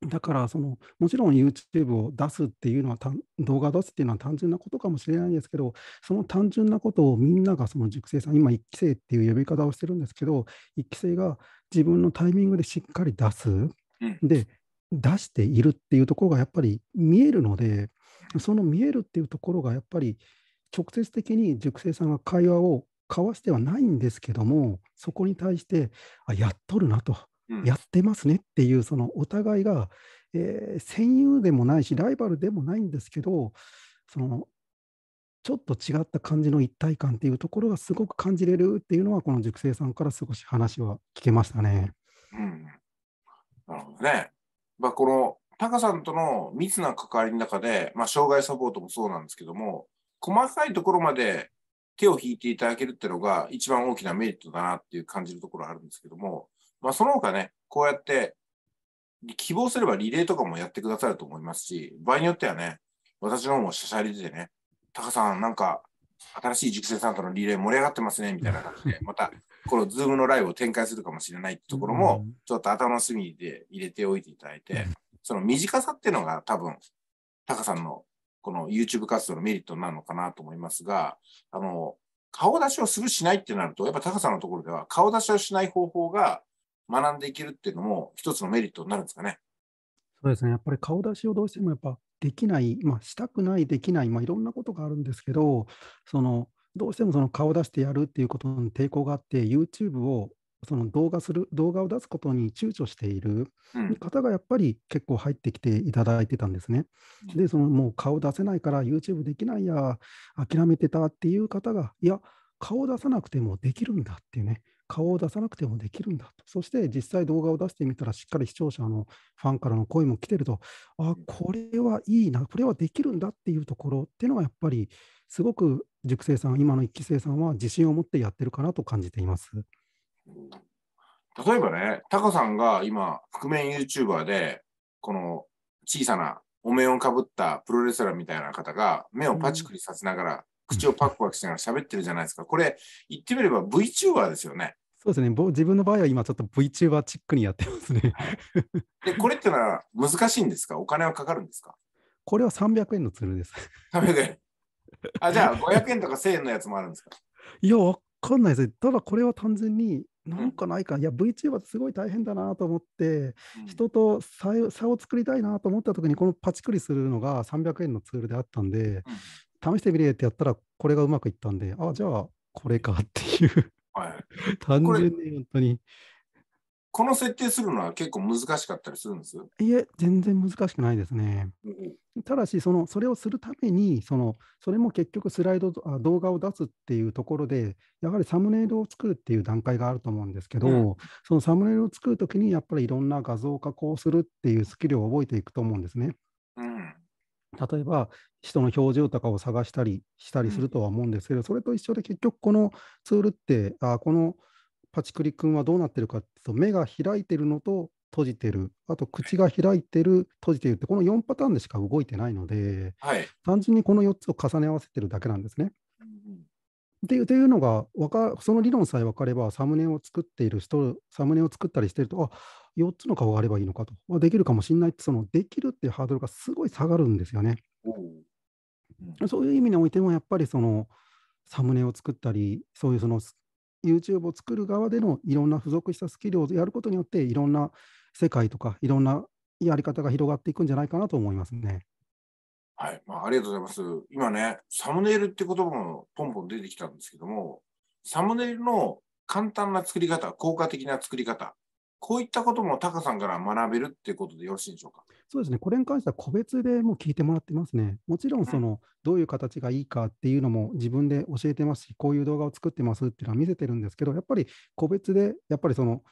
だからその、もちろん YouTube を出すっていうのは、動画を出すっていうのは単純なことかもしれないですけど、その単純なことをみんながその熟成さん、今、1期生っていう呼び方をしてるんですけど、1期生が自分のタイミングでしっかり出す、で、出しているっていうところがやっぱり見えるので、その見えるっていうところがやっぱり直接的に熟成さんが会話を交わしてはないんですけども、そこに対して、あやっとるなと。やってますねっていう、そのお互いが、えー、戦友でもないし、ライバルでもないんですけど、そのちょっと違った感じの一体感っていうところがすごく感じれるっていうのは、この熟成さんから少し話は聞けましたね。うん、なるほどね。まあ、このタカさんとの密な関わりの中で、まあ、障害サポートもそうなんですけども、細かいところまで手を引いていただけるっていうのが一番大きなメリットだなっていう感じるところあるんですけども、まあ、その他ね、こうやって、希望すればリレーとかもやってくださると思いますし、場合によってはね、私の方もしゃしゃり出てね、タカさん、なんか、新しい熟成さんとのリレー盛り上がってますね、みたいな感じで、また、このズームのライブを展開するかもしれないってところも、ちょっと頭の隅で入れておいていただいて、その短さっていうのが多分、タカさんのこの YouTube 活動のメリットなのかなと思いますが、あの、顔出しをするしないってなると、やっぱタカさんのところでは、顔出しをしない方法が学んでいけるっていうのも一つのメリットになるんですかね。そうですねやっぱり顔出しをどうしてもやっぱできない、まあ、したくない、できない、まあ、いろんなことがあるんですけど、そのどうしてもその顔出してやるっていうことに抵抗があって、YouTube をその動画する動画を出すことに躊躇している方がやっぱり結構入ってきていただいてたんですね。うん、で、そのもう顔出せないから YouTube できないや、諦めてたっていう方が、いや、顔出さなくてもできるんだっていうね、顔を出さなくてもできるんだと。そして実際動画を出してみたら、しっかり視聴者のファンからの声も来てると、あこれはいいな、これはできるんだっていうところっていうのはやっぱり、すごく塾生さん、今の一期生さんは自信を持ってやってるかなと感じています。例えばね、タカさんが今、覆面 YouTuber で、この小さなお面をかぶったプロレスラーみたいな方が目をパチクリさせながら口をパクパクしながら喋ってるじゃないですか。これ、言ってみれば VTuber ですよね。そうですね、自分の場合は今ちょっと VTuber チックにやってますね。でこれってのは難しいんですかお金はかかるんですかこれは300円のツールです。300円あじゃあ500円とか1000円のやつもあるんですかいや、わかんないです。ただこれは単純になんかないか、うん、いや VTuber すごい大変だなと思って、人と差を作りたいなと思った時にこのパチクリするのが300円のツールであったんで、う試してみれってやったら、これがうまくいったんで、あ、じゃあ、これかっていうはい、単純に本当に。この設定するのは結構難しかったりするんですいえ、全然難しくないですね。ただしその、それをするためにその、それも結局スライドあ、動画を出すっていうところで、やはりサムネイルを作るっていう段階があると思うんですけど、うん、そのサムネイルを作るときに、やっぱりいろんな画像加工するっていうスキルを覚えていくと思うんですね。うん、例えば人の表情とかを探したりしたりするとは思うんですけど、それと一緒で結局このツールってあこのパチクリ君はどうなってるかっていうと目が開いてるのと閉じてるあと口が開いてる閉じてるってこの4パターンでしか動いてないので、はい、単純にこの4つを重ね合わせてるだけなんですね。っていうのがその理論さえ分かればサムネを作っている人サムネを作ったりしてるとあ4つの顔があればいいのかと、まあ、できるかもしれないそのできるっていうハードルがすごい下がるんですよね。そういう意味においてもやっぱりそのサムネを作ったりそういうその YouTube を作る側でのいろんな付属したスキルをやることによっていろんな世界とかいろんなやり方が広がっていくんじゃないかなと思いますね。はい、まあ、ありがとうございます。今ね、サムネイルって言葉もポンポン出てきたんですけども、サムネイルの簡単な作り方、効果的な作り方、こういったこともタカさんから学べるっていうことでよろしいでしょうか。そうですね、これに関しては個別でもう聞いてもらってますね。もちろん、その、うん、どういう形がいいかっていうのも自分で教えてますし、こういう動画を作ってますっていうのは見せてるんですけど、やっぱり個別で、やっぱりその、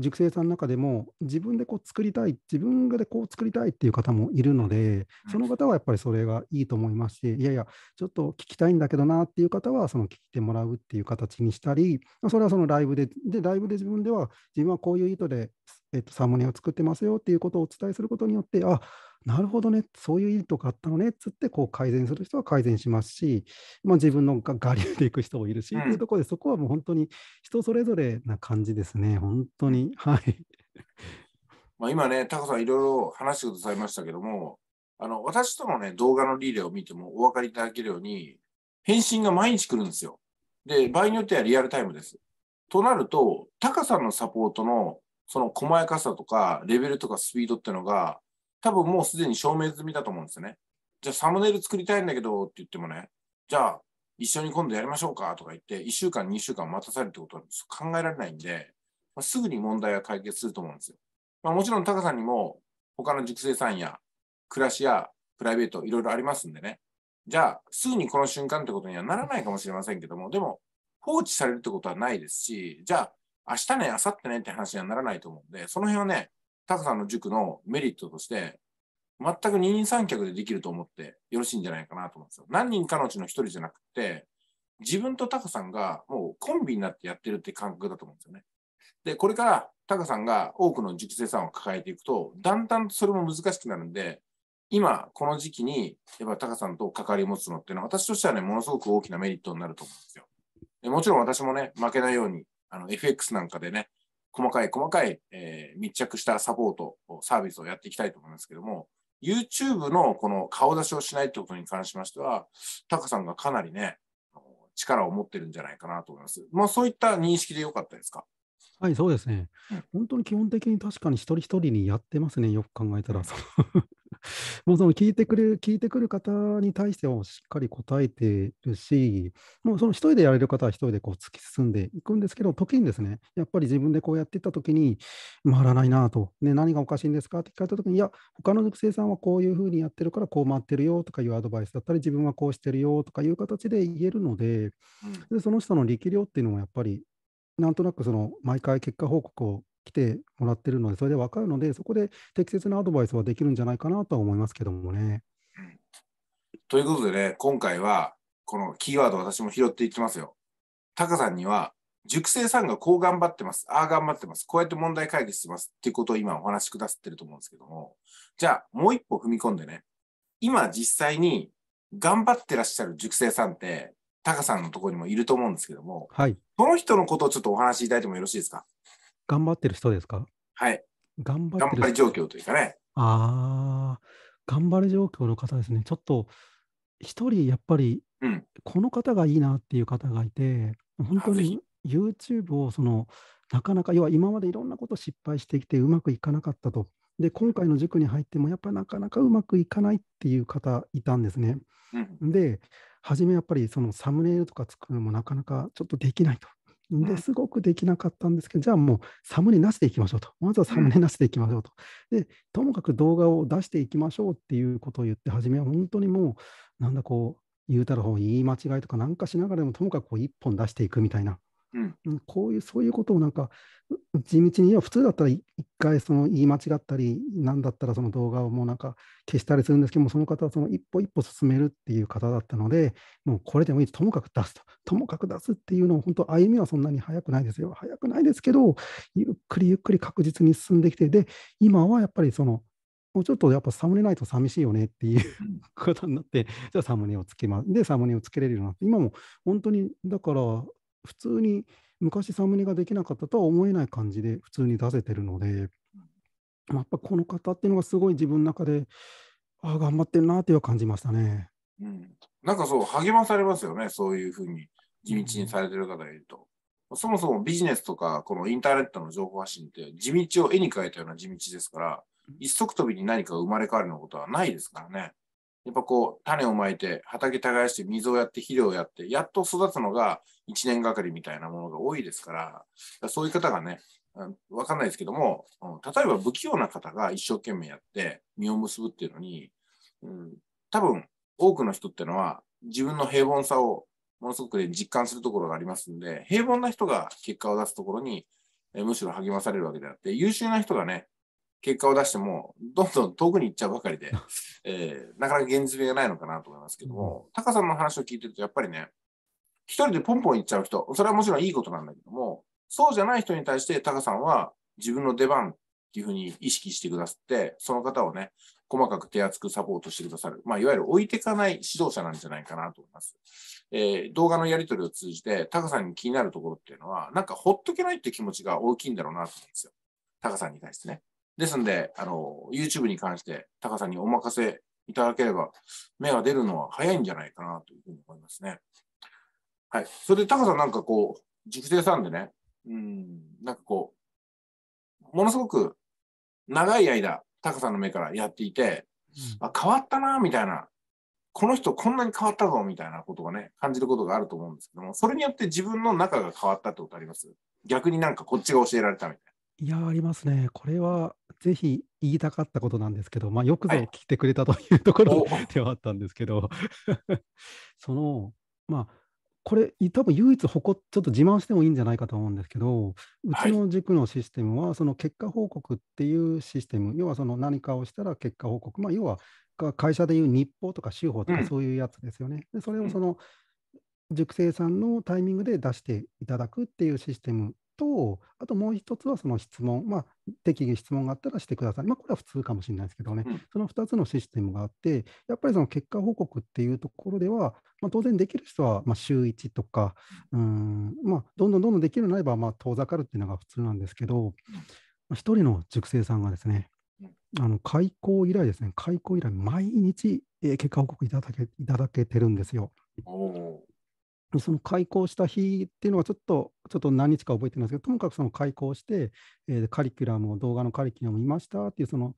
塾生さんの中でも自分でこう作りたい自分でこう作りたいっていう方もいるのでその方はやっぱりそれがいいと思いますしいやいやちょっと聞きたいんだけどなっていう方はその聞いてもらうっていう形にしたりそれはそのライブででライブで自分では自分はこういう意図で、えっと、サムネを作ってますよっていうことをお伝えすることによってあなるほどね、そういう意図があったのねっつって、こう改善する人は改善しますし、まあ、自分の我流でいく人もいるし、うん、というところで、そこはもう本当に人それぞれな感じですね、本当に。はい。まあ今ね、タカさん、いろいろ話してくださいましたけども、あの私とのね、動画のリレーを見てもお分かりいただけるように、返信が毎日来るんですよ。で、場合によってはリアルタイムです。となると、タカさんのサポートのその細やかさとか、レベルとかスピードっていうのが、多分もうすでに証明済みだと思うんですよね。じゃあサムネイル作りたいんだけどって言ってもね、じゃあ一緒に今度やりましょうかとか言って、1週間、2週間待たされるってことは考えられないんで、まあ、すぐに問題は解決すると思うんですよ。まあ、もちろん、タカさんにも他の熟成さんや暮らしやプライベートいろいろありますんでね。じゃあ、すぐにこの瞬間ってことにはならないかもしれませんけども、でも放置されるってことはないですし、じゃあ、明日ね、明後日ねって話にはならないと思うんで、その辺はね、タカさんの塾のメリットとして、全く二人三脚でできると思ってよろしいんじゃないかなと思うんですよ。何人かのうちの一人じゃなくて、自分とタカさんがもうコンビになってやってるって感覚だと思うんですよね。で、これからタカさんが多くの塾生さんを抱えていくと、だんだんとそれも難しくなるんで、今、この時期に、やっぱタカさんと関わりを持つのっていうのは、私としてはね、ものすごく大きなメリットになると思うんですよ。もちろん私もね、負けないように、あの、FX なんかでね、細かい細かい、えー、密着したサポート、サービスをやっていきたいと思いますけども、YouTube のこの顔出しをしないってことに関しましては、タカさんがかなりね、力を持ってるんじゃないかなと思います。まあ、そういった認識でよかったですかはい、そうですね。本当に基本的に確かに一人一人にやってますね、よく考えたら。もうその聞いてくれる、聞いてくる方に対してはしっかり答えてるし、もうその一人でやれる方は一人でこう突き進んでいくんですけど、時にですね、やっぱり自分でこうやっていった時に回らないなと、ね、何がおかしいんですかって聞かれた時に、いや、他の学生さんはこういうふうにやってるからこう回ってるよとかいうアドバイスだったり、自分はこうしてるよとかいう形で言えるので、でその人の力量っていうのもやっぱり、なんとなくその毎回結果報告を来てもらってるので、それで分かるので、そこで適切なアドバイスはできるんじゃないかなとは思いますけどもね。ということでね、今回はこのキーワード私も拾っていきますよ。タカさんには、熟成さんがこう頑張ってます、ああ頑張ってます、こうやって問題解決してますっていうことを今お話しくださってると思うんですけども、じゃあもう一歩踏み込んでね、今実際に頑張ってらっしゃる熟成さんって、タカさんのところにもいると思うんですけども、はい、その人のことをちょっとお話しいただいてもよろしいですか頑張ってる人ですかはい。頑張ってる状況というかね。ああ、頑張る状況の方ですね。ちょっと、一人やっぱり、うん、この方がいいなっていう方がいて、本当に YouTube をその、なかなか、要は今までいろんなこと失敗してきて、うまくいかなかったと。で、今回の塾に入っても、やっぱなかなかうまくいかないっていう方いたんですね。うん、で、初めやっぱりそのサムネイルとか作るのもなかなかちょっとできないと。ですごくできなかったんですけど、じゃあもうサムネなしでいきましょうと。まずはサムネなしでいきましょうと。で、ともかく動画を出していきましょうっていうことを言って、初めは本当にもう、なんだこう、言うたら言い間違いとかなんかしながらもともかくこう1本出していくみたいなうん、こういうそういうことをなんか地道に普通だったら一回その言い間違ったり何だったらその動画をもうなんか消したりするんですけどもその方はその一歩一歩進めるっていう方だったのでもうこれでもいいともかく出すとともかく出すっていうのを本当歩みはそんなに早くないですよ早くないですけどゆっくりゆっくり確実に進んできてで今はやっぱりそのもうちょっとやっぱサムネないと寂しいよねっていう ことになって、じゃあサムネをつけます。で、サムネをつけれるようになって、今も本当に、だから、普通に昔サムネができなかったとは思えない感じで普通に出せてるので、やっぱこの方っていうのがすごい自分の中でああ頑張ってるなっていう感じましたね、うん、なんかそう励まされますよねそういうふうに地道にされてる方がいると、うん、そもそもビジネスとかこのインターネットの情報発信って地道を絵に描いたような地道ですから、一足飛びに何か生まれ変わるようなことはないですからね。やっぱこう、種をまいて、畑耕して、水をやって、肥料をやって、やっと育つのが1年がかりみたいなものが多いですから、そういう方がね、わかんないですけども、例えば不器用な方が一生懸命やって、実を結ぶっていうのに、うん、多分、多くの人ってのは、自分の平凡さをものすごく、ね、実感するところがありますんで、平凡な人が結果を出すところに、えむしろ励まされるわけであって、優秀な人がね、結果を出しても、どんどん遠くに行っちゃうばかりで、えー、なかなか現実味がないのかなと思いますけども、タカさんの話を聞いてると、やっぱりね、一人でポンポン行っちゃう人、それはもちろんいいことなんだけども、そうじゃない人に対してタカさんは自分の出番っていうふうに意識してくださって、その方をね、細かく手厚くサポートしてくださる、まあ、いわゆる置いてかない指導者なんじゃないかなと思います。えー、動画のやり取りを通じて、タカさんに気になるところっていうのは、なんかほっとけないって気持ちが大きいんだろうなと思うんですよ。タカさんに対してね。ですんで、あの、YouTube に関して、タカさんにお任せいただければ、芽が出るのは早いんじゃないかなというふうに思いますね。はい。それで、タカさんなんかこう、熟成さんでね、うん、なんかこう、ものすごく長い間、タカさんの目からやっていて、うん、あ変わったな、みたいな、この人こんなに変わったぞ、みたいなことがね、感じることがあると思うんですけども、それによって自分の中が変わったってことあります逆になんかこっちが教えられたみたいな。いや、ありますね。これはぜひ言いたかったことなんですけど、まあ、よくぞ聞いてくれたというところ ではあったんですけど、その、まあ、これ、多分唯一誇ちょっと自慢してもいいんじゃないかと思うんですけど、うちの塾のシステムは、その結果報告っていうシステム、要はその何かをしたら結果報告、まあ、要は会社でいう日報とか週報とかそういうやつですよね。でそれをその、塾生さんのタイミングで出していただくっていうシステムと、あともう一つはその質問、まあ、適宜質問があったらしてください、まあ、これは普通かもしれないですけどね、うん、その2つのシステムがあって、やっぱりその結果報告っていうところでは、まあ、当然できる人はま週1とか、うんまあ、どんどんどんどんできるようになれば遠ざかるっていうのが普通なんですけど、まあ、1人の塾生さんがですね、あの開校以来ですね、開校以来、毎日、え結果報告いただけいただけてるんですよ。その開校した日っていうのはちょっと、ちょっと何日か覚えてないですけど、ともかくその開校して、えー、カリキュラムを、動画のカリキュラムを見ましたっていう、その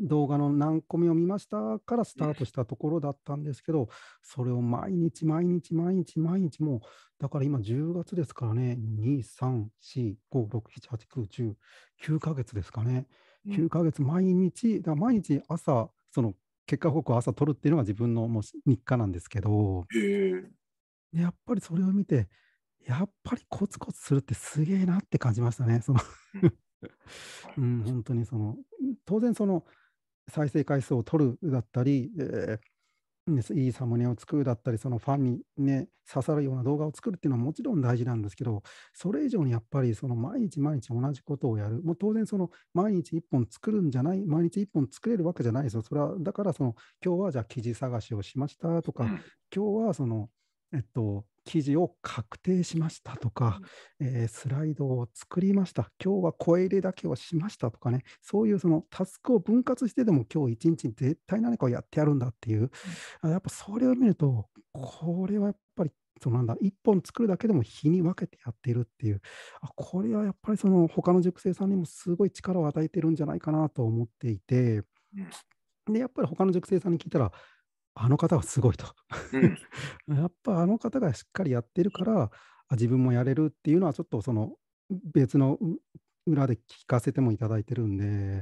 動画の何個目を見ましたからスタートしたところだったんですけど、それを毎日毎日毎日毎日もう、だから今10月ですからね、2、3、4、5、6、7、8、9、10、9ヶ月ですかね。9ヶ月毎日、だ毎日朝、その結果報告を朝取るっていうのが自分のもう日課なんですけど、でやっぱりそれを見てやっぱりコツコツするってすげえなって感じましたね。そのうん、本 当にその当然その再生回数を取るだったり、えー、いいサムネを作るだったりそのファンに、ね、刺さるような動画を作るっていうのはもちろん大事なんですけどそれ以上にやっぱりその毎日毎日同じことをやるもう当然その毎日1本作るんじゃない毎日1本作れるわけじゃないですよそれはだからその今日はじゃあ記事探しをしましたとか、今日はそのえっと、記事を確定しましたとか、えー、スライドを作りました、今日は声入れだけをしましたとかね、そういうそのタスクを分割してでも、今日一日に絶対何かをやってやるんだっていう、やっぱそれを見ると、これはやっぱりそのなんだ1本作るだけでも日に分けてやっているっていうあこれはやっぱりその他の塾生さんにもすごい力を与えてるんじゃないかなと思っていてでやっぱり他の塾生さんに聞いたらあの方はすごいとうん、やっぱあの方がしっかりやってるから自分もやれるっていうのはちょっとその別の裏で聞かせてもいただいてるんで、うん、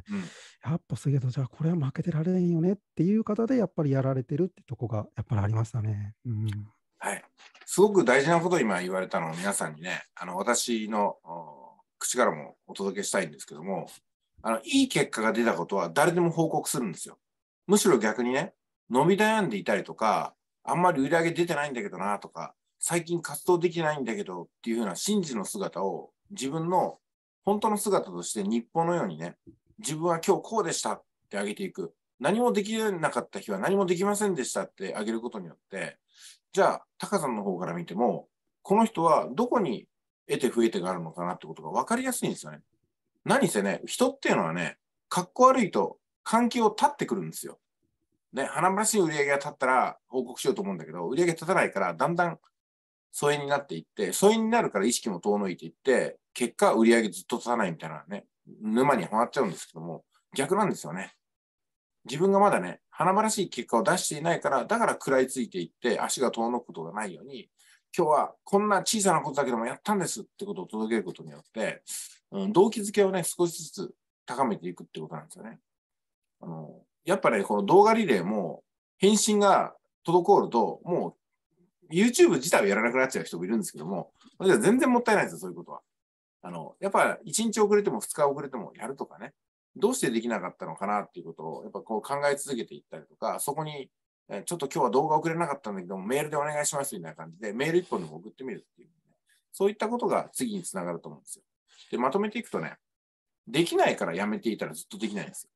やっぱすげえとじゃあこれは負けてられんよねっていう方でやっぱりやられてるってとこがやっぱりありましたね。うん、はいすごく大事なことを今言われたのを皆さんにねあの私の口からもお届けしたいんですけどもあのいい結果が出たことは誰でも報告するんですよ。むしろ逆にね伸び悩んでいたりとか、あんまり売り上げ出てないんだけどなとか、最近活動できないんだけどっていうふうな真珠の姿を自分の本当の姿として日本のようにね、自分は今日こうでしたってあげていく。何もできなかった日は何もできませんでしたってあげることによって、じゃあ、タカさんの方から見ても、この人はどこに得て増えてがあるのかなってことが分かりやすいんですよね。何せね、人っていうのはね、かっこ悪いと関係を立ってくるんですよ。ね、花々しい売り上げが立ったら報告しようと思うんだけど、売り上げ立たないから、だんだん疎遠になっていって、疎遠になるから意識も遠のいていって、結果、売り上げずっと立たないみたいなね、沼にはまっちゃうんですけども、逆なんですよね。自分がまだね、華々しい結果を出していないから、だから食らいついていって、足が遠のくことがないように、今日はこんな小さなことだけでもやったんですってことを届けることによって、うん、動機づけをね、少しずつ高めていくってことなんですよね。あのやっぱね、この動画リレーも、返信が滞ると、もう YouTube 自体をやらなくなっちゃう人もいるんですけども、全然もったいないですよ、そういうことは。あの、やっぱ1日遅れても2日遅れてもやるとかね、どうしてできなかったのかなっていうことを、やっぱこう考え続けていったりとか、そこに、ちょっと今日は動画遅れなかったんだけども、メールでお願いしますみたいな感じで、メール1本でも送ってみるっていう、ね、そういったことが次につながると思うんですよ。で、まとめていくとね、できないからやめていたらずっとできないんですよ。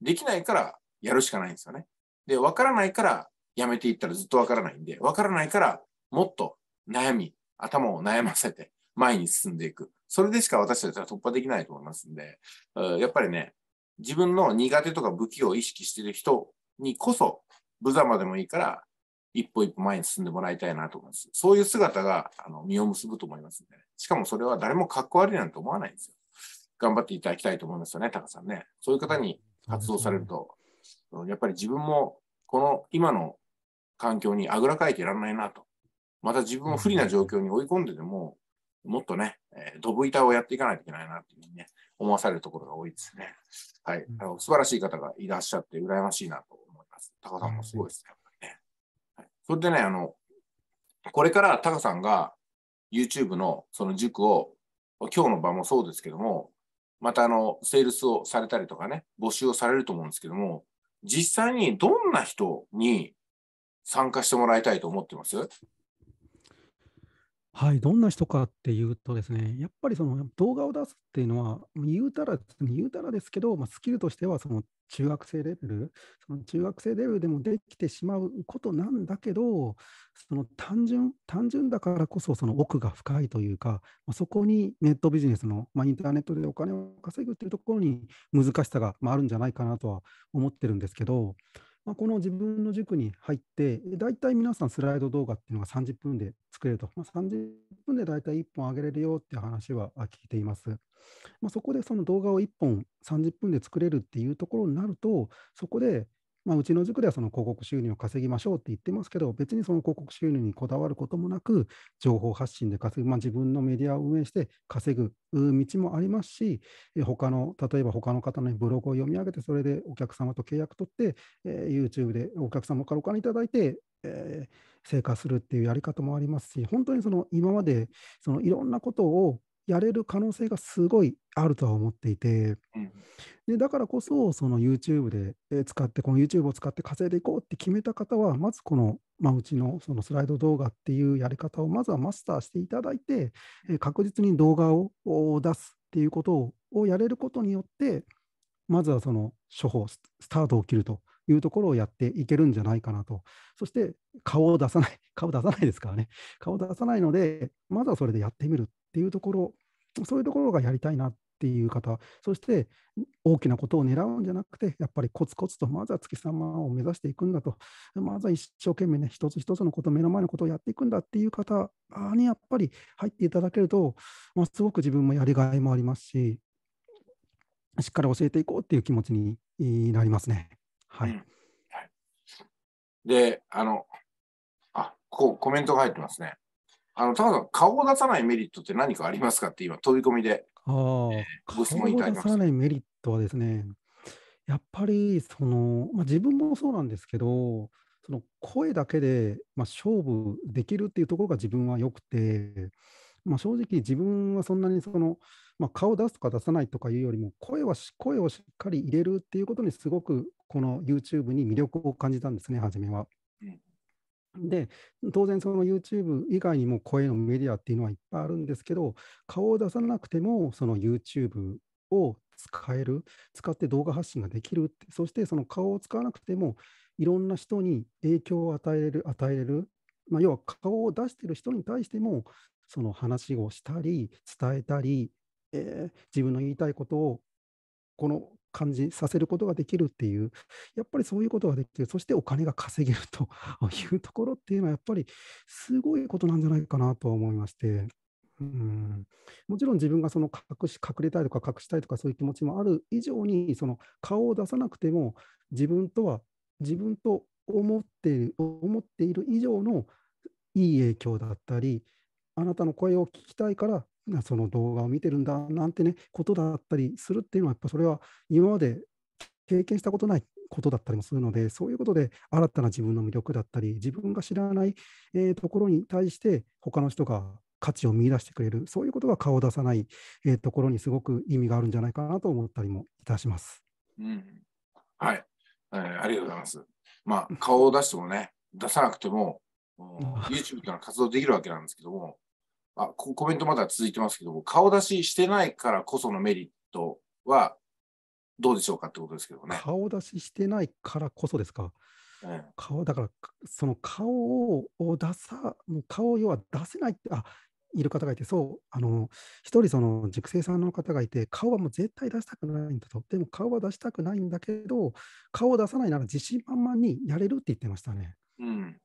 できないからやるしかないんですよね。で、わからないからやめていったらずっとわからないんで、わからないからもっと悩み、頭を悩ませて 前に進んでいく。それでしか私たちは突破できないと思いますんで、やっぱりね、自分の苦手とか武器を意識している人にこそ、無様でもいいから、一歩一歩前に進んでもらいたいなと思います。そういう姿があの実を結ぶと思いますんで、ね、しかもそれは誰もかっこ悪いなんて思わないんですよ。頑張っていただきたいと思いますよね、タカさんね。そういう方に活動されると、やっぱり自分もこの今の環境にあぐらかいていらんないなと。また自分を不利な状況に追い込んででも、もっとね、ドブ板をやっていかないといけないなっていうふうにね、思わされるところが多いですね。はい。あの素晴らしい方がいらっしゃって、羨ましいなと思います。タカさんもすごいですね、やっぱりね。はい、それでね、あの、これからタカさんが YouTube のその塾を、今日の場もそうですけども、またあの、セールスをされたりとかね、募集をされると思うんですけども、実際にどんな人に参加してもらいたいと思ってますはい、どんな人かっていうとですね、やっぱりその動画を出すっていうのは、言うたら、言うたらですけど、まあ、スキルとしてはその中学生レベル、その中学生レベルでもできてしまうことなんだけど、その単純、単純だからこそその奥が深いというか、まあ、そこにネットビジネスの、まあ、インターネットでお金を稼ぐっていうところに難しさが、まあるんじゃないかなとは思ってるんですけど、まあ、この自分の塾に入って、大体皆さんスライド動画っていうのが30分で作れると、まあ、30分で大体1本上げれるよっていう話は聞いています。まあ、そこでその動画を1本30分で作れるっていうところになると、そこでまあ、うちの塾ではその広告収入を稼ぎましょうって言ってますけど、別にその広告収入にこだわることもなく、情報発信で稼ぐ、まあ、自分のメディアを運営して稼ぐ道もありますし、他の、例えば他の方のブログを読み上げて、それでお客様と契約取って、えー、YouTube でお客様からお金いただいて、えー、成果するっていうやり方もありますし、本当にその今までそのいろんなことをやれる可能性がすごいあるとは思っていて、でだからこそその YouTube で使ってこの YouTube を使って稼いでいこうって決めた方はまずこの、まあ、うちのそのスライド動画っていうやり方をまずはマスターしていただいて確実に動画を出すっていうことをやれることによってまずはその処方スタートを切るというところをやっていけるんじゃないかなと。そして顔を出さない、顔出さないですからね。顔を出さないので、まずはそれでやってみるっっていうところ、そういうところがやりたいなっていう方、そして大きなことを狙うんじゃなくて、やっぱりコツコツと、まずは月様を目指していくんだと、まずは一生懸命ね、一つ一つのこと、目の前のことをやっていくんだっていう方にやっぱり入っていただけると、まあ、すごく自分もやりがいもありますし、しっかり教えていこうっていう気持ちになりますね。はい。うん、はい、で、あの、あ、こうコメントが入ってますね。あの、ただ顔を出さないメリットって何かありますかって今、飛び込みで、あえー、ご質問いただきま顔を出さないメリットはですね、やっぱりその、まあ、自分もそうなんですけど、その声だけで、まあ、勝負できるっていうところが自分は良くて、まあ、正直自分はそんなにその、まあ、顔出すとか出さないとかいうよりも声は声をしっかり入れるっていうことにすごくこの YouTube に魅力を感じたんですね初めは。で当然その YouTube 以外にも声のメディアっていうのはいっぱいあるんですけど顔を出さなくてもその YouTube を使える使って動画発信ができるってそしてその顔を使わなくてもいろんな人に影響を与える与えれる、まあ、要は顔を出してる人に対してもその話をしたり伝えたり、えー、自分の言いたいことをこの感じさせることができるっていう、やっぱりそういうことができる、そしてお金が稼げるというところっていうのは、やっぱりすごいことなんじゃないかなとは思いまして。うん、もちろん自分がその隠し隠れたいとか隠したいとかそういう気持ちもある以上にその顔を出さなくても自分とは自分と思っている思っている以上のいい影響だったりあなたの声を聞きたいからその動画を見てるんだなんてねことだったりするっていうのはやっぱそれは今まで経験したことないことだったりもするのでそういうことで新たな自分の魅力だったり自分が知らない、えー、ところに対して他の人が価値を見出してくれるそういうことが顔を出さない、えー、ところにすごく意味があるんじゃないかなと思ったりもいたします。うん、はい、えー、ありがとうございます。まあ 顔を出してもね出さなくても YouTube というのは活動できるわけなんですけどもあコメントまだ続いてますけども、顔出ししてないからこそのメリットはどうでしょうかってことですけどね。顔出ししてないからこそですか。顔だから、その顔を出さ、顔を要は出せないって、あいる方がいて、そう、あの、一人その熟成さんの方がいて、顔はもう絶対出したくないんだと、でも顔は出したくないんだけど、顔を出さないなら自信満々にやれるって言ってましたね。うん、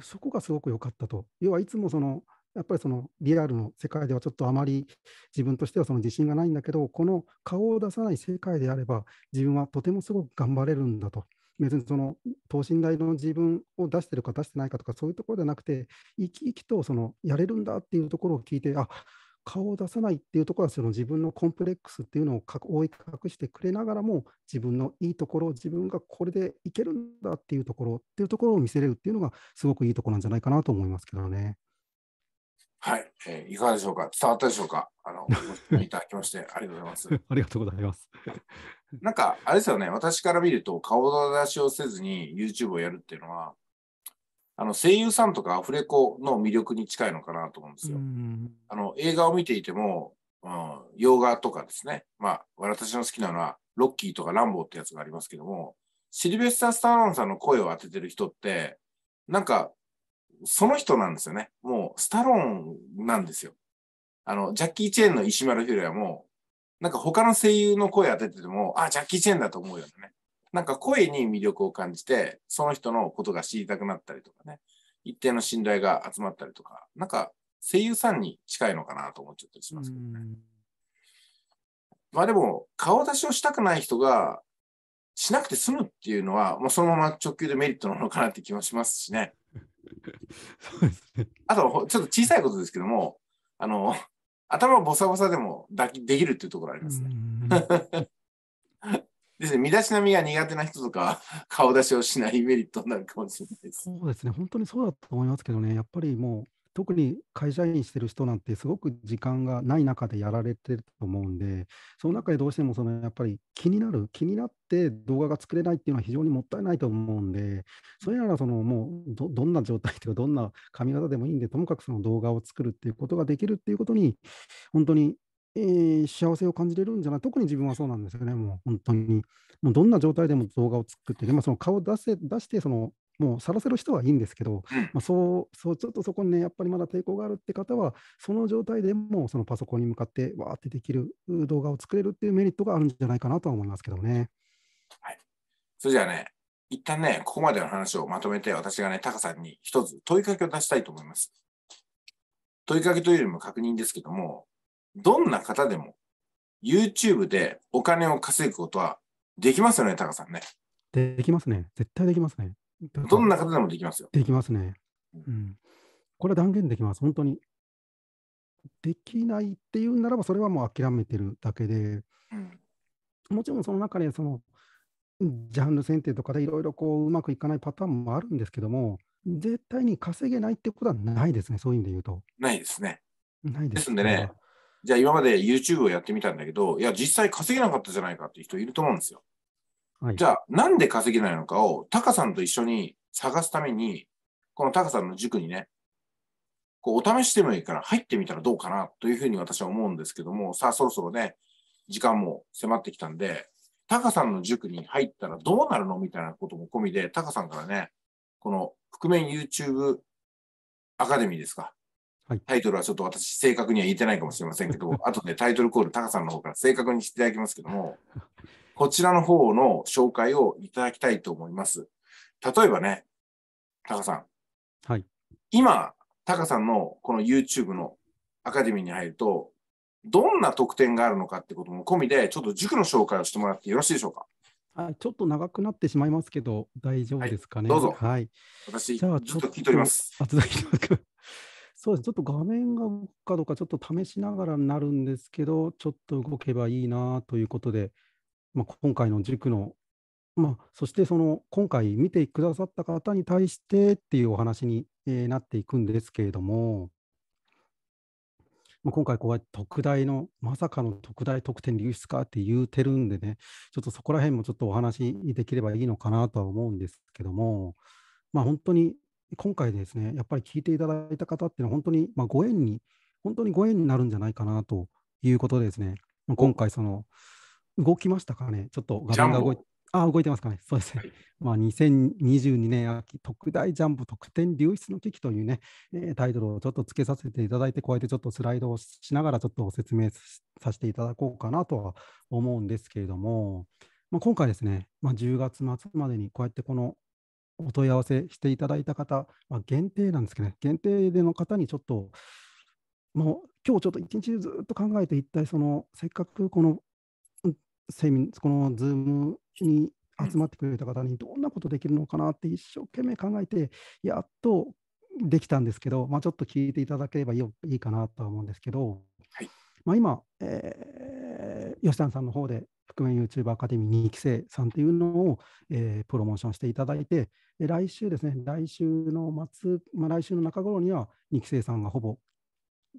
そこがすごく良かったと。要はいつもその、やっぱりそのリアルの世界ではちょっとあまり自分としてはその自信がないんだけど、この顔を出さない世界であれば、自分はとてもすごく頑張れるんだと。別にその等身大の自分を出してるか出してないかとかそういうところではなくて生き生きとそのやれるんだっていうところを聞いてあ顔を出さないっていうところはその自分のコンプレックスっていうのを覆い隠してくれながらも自分のいいところ自分がこれでいけるんだっていうところっていうところを見せれるっていうのがすごくいいところなんじゃないかなと思いますけどね。はい、えー、いかがでしょうか伝わったでしょうかあの、いただきまして、ありがとうございます。ありがとうございます。なんか、あれですよね、私から見ると、顔出しをせずに YouTube をやるっていうのは、あの声優さんとかアフレコの魅力に近いのかなと思うんですよ。あの映画を見ていても、うん、洋画とかですね、まあ、私の好きなのは、ロッキーとかランボーってやつがありますけども、シルベスター・スターロンさんの声を当ててる人って、なんかその人なんですよね。もう、スタローンなんですよ。あの、ジャッキー・チェーンの石丸フィルはも、なんか他の声優の声当ててても、あ、ジャッキー・チェーンだと思うよね。なんか声に魅力を感じて、その人のことが知りたくなったりとかね、一定の信頼が集まったりとか、なんか声優さんに近いのかなと思っちゃったりしますけどね。まあでも、顔出しをしたくない人が、しなくて済むっていうのは、もうそのまま直球でメリットなのかなって気もしますしね。そうですね。あと、ちょっと小さいことですけども、あの、頭をボサボサでもだきできるっていうところありますね。ですね、身だしなみが苦手な人とか、顔出しをしないメリットになるかもしれないです。そうですね、本当にそうだと思いますけどね、やっぱりもう、特に会社員してる人なんてすごく時間がない中でやられてると思うんでその中でどうしてもそのやっぱり気になる気になって動画が作れないっていうのは非常にもったいないと思うんでそれならそのもうどんな状態というかどんな髪型でもいいんでともかくその動画を作るっていうことができるっていうことに本当に、えー、幸せを感じれるんじゃない特に自分はそうなんですよねもう本当にもうどんな状態でも動画を作って、でもその顔出せ出してそのもうさらせる人はいいんですけど、まあ、そうそうちょっとそこにねやっぱりまだ抵抗があるって方はその状態でもそのパソコンに向かってわーってできる動画を作れるっていうメリットがあるんじゃないかなとは思いますけどね。はい、それじゃあね一旦ねここまでの話をまとめて私がねタカさんに一つ問いかけを出したいと思います。問いかけというよりも確認ですけどもどんな方でも YouTube でお金を稼ぐことはできますよね、タカさんね。できますね。絶対できますね。どんな方でもできますよ。できますね。うん、これは断言できます、本当に。できないっていうならば、それはもう諦めてるだけで、もちろんその中でその、ジャンル選定とかでいろいろこううまくいかないパターンもあるんですけども、絶対に稼げないってことはないですね、そういう意味で言うと。ないですね。ないです、ね、ですんでね、じゃあ今まで YouTube をやってみたんだけど、いや、実際稼げなかったじゃないかっていう人いると思うんですよ。はい、じゃあなんで稼げないのかをタカさんと一緒に探すために、このタカさんの塾にね、こうお試しでもいいから入ってみたらどうかなというふうに私は思うんですけども、さあそろそろね、時間も迫ってきたんで、タカさんの塾に入ったらどうなるのみたいなことも込みで、タカさんからね、この覆面 YouTube アカデミーですか。はい、タイトルはちょっと私正確には言えてないかもしれませんけど、後でタイトルコールタカさんの方から正確にしていただきますけども、こちらの方の紹介をいただきたいと思います。例えばね、タカさん。はい。今、タカさんのこの YouTube のアカデミーに入ると、どんな特典があるのかってことも込みで、ちょっと塾の紹介をしてもらってよろしいでしょうか。あちょっと長くなってしまいますけど、大丈夫ですかね。はい、どうぞ。はい。私、じゃあちょっと聞いております。あ、続きまく。そうです。ちょっと画面が動くかどうか、ちょっと試しながらになるんですけど、ちょっと動けばいいなということで。まあ、今回の塾の、まあ、そしてその今回見てくださった方に対してっていうお話に、えー、なっていくんですけれども、まあ、今回こうやって特大のまさかの特大得点流出かって言うてるんでねちょっとそこら辺もちょっとお話できればいいのかなとは思うんですけども、まあ、本当に今回ですねやっぱり聞いていただいた方っていうのは本当にまあご縁に本当にご縁になるんじゃないかなということでですね今回その、うん動きましたかねちょっと画面が動いて。あ動いてますかね、そうですね、まあ、2022年秋、特大ジャンボ特典流出の危機というね、えー、タイトルをちょっとつけさせていただいて、こうやってちょっとスライドをしながら、ちょっと説明させていただこうかなとは思うんですけれども、まあ、今回ですね、まあ、10月末までにこうやってこのお問い合わせしていただいた方、まあ、限定なんですけどね、限定での方にちょっと、もう今日ちょっと一日ずっと考えて、一体そのせっかくこのセミこの Zoom に集まってくれた方にどんなことできるのかなって一生懸命考えて、やっとできたんですけど、まあ、ちょっと聞いていただければいいかなとは思うんですけど、はいまあ、今、えー、吉田さんの方で覆面 YouTuber アカデミー2期生さんというのを、えー、プロモーションしていただいて、来週ですね、来週の末、まあ、来週の中頃には2期生さんがほぼ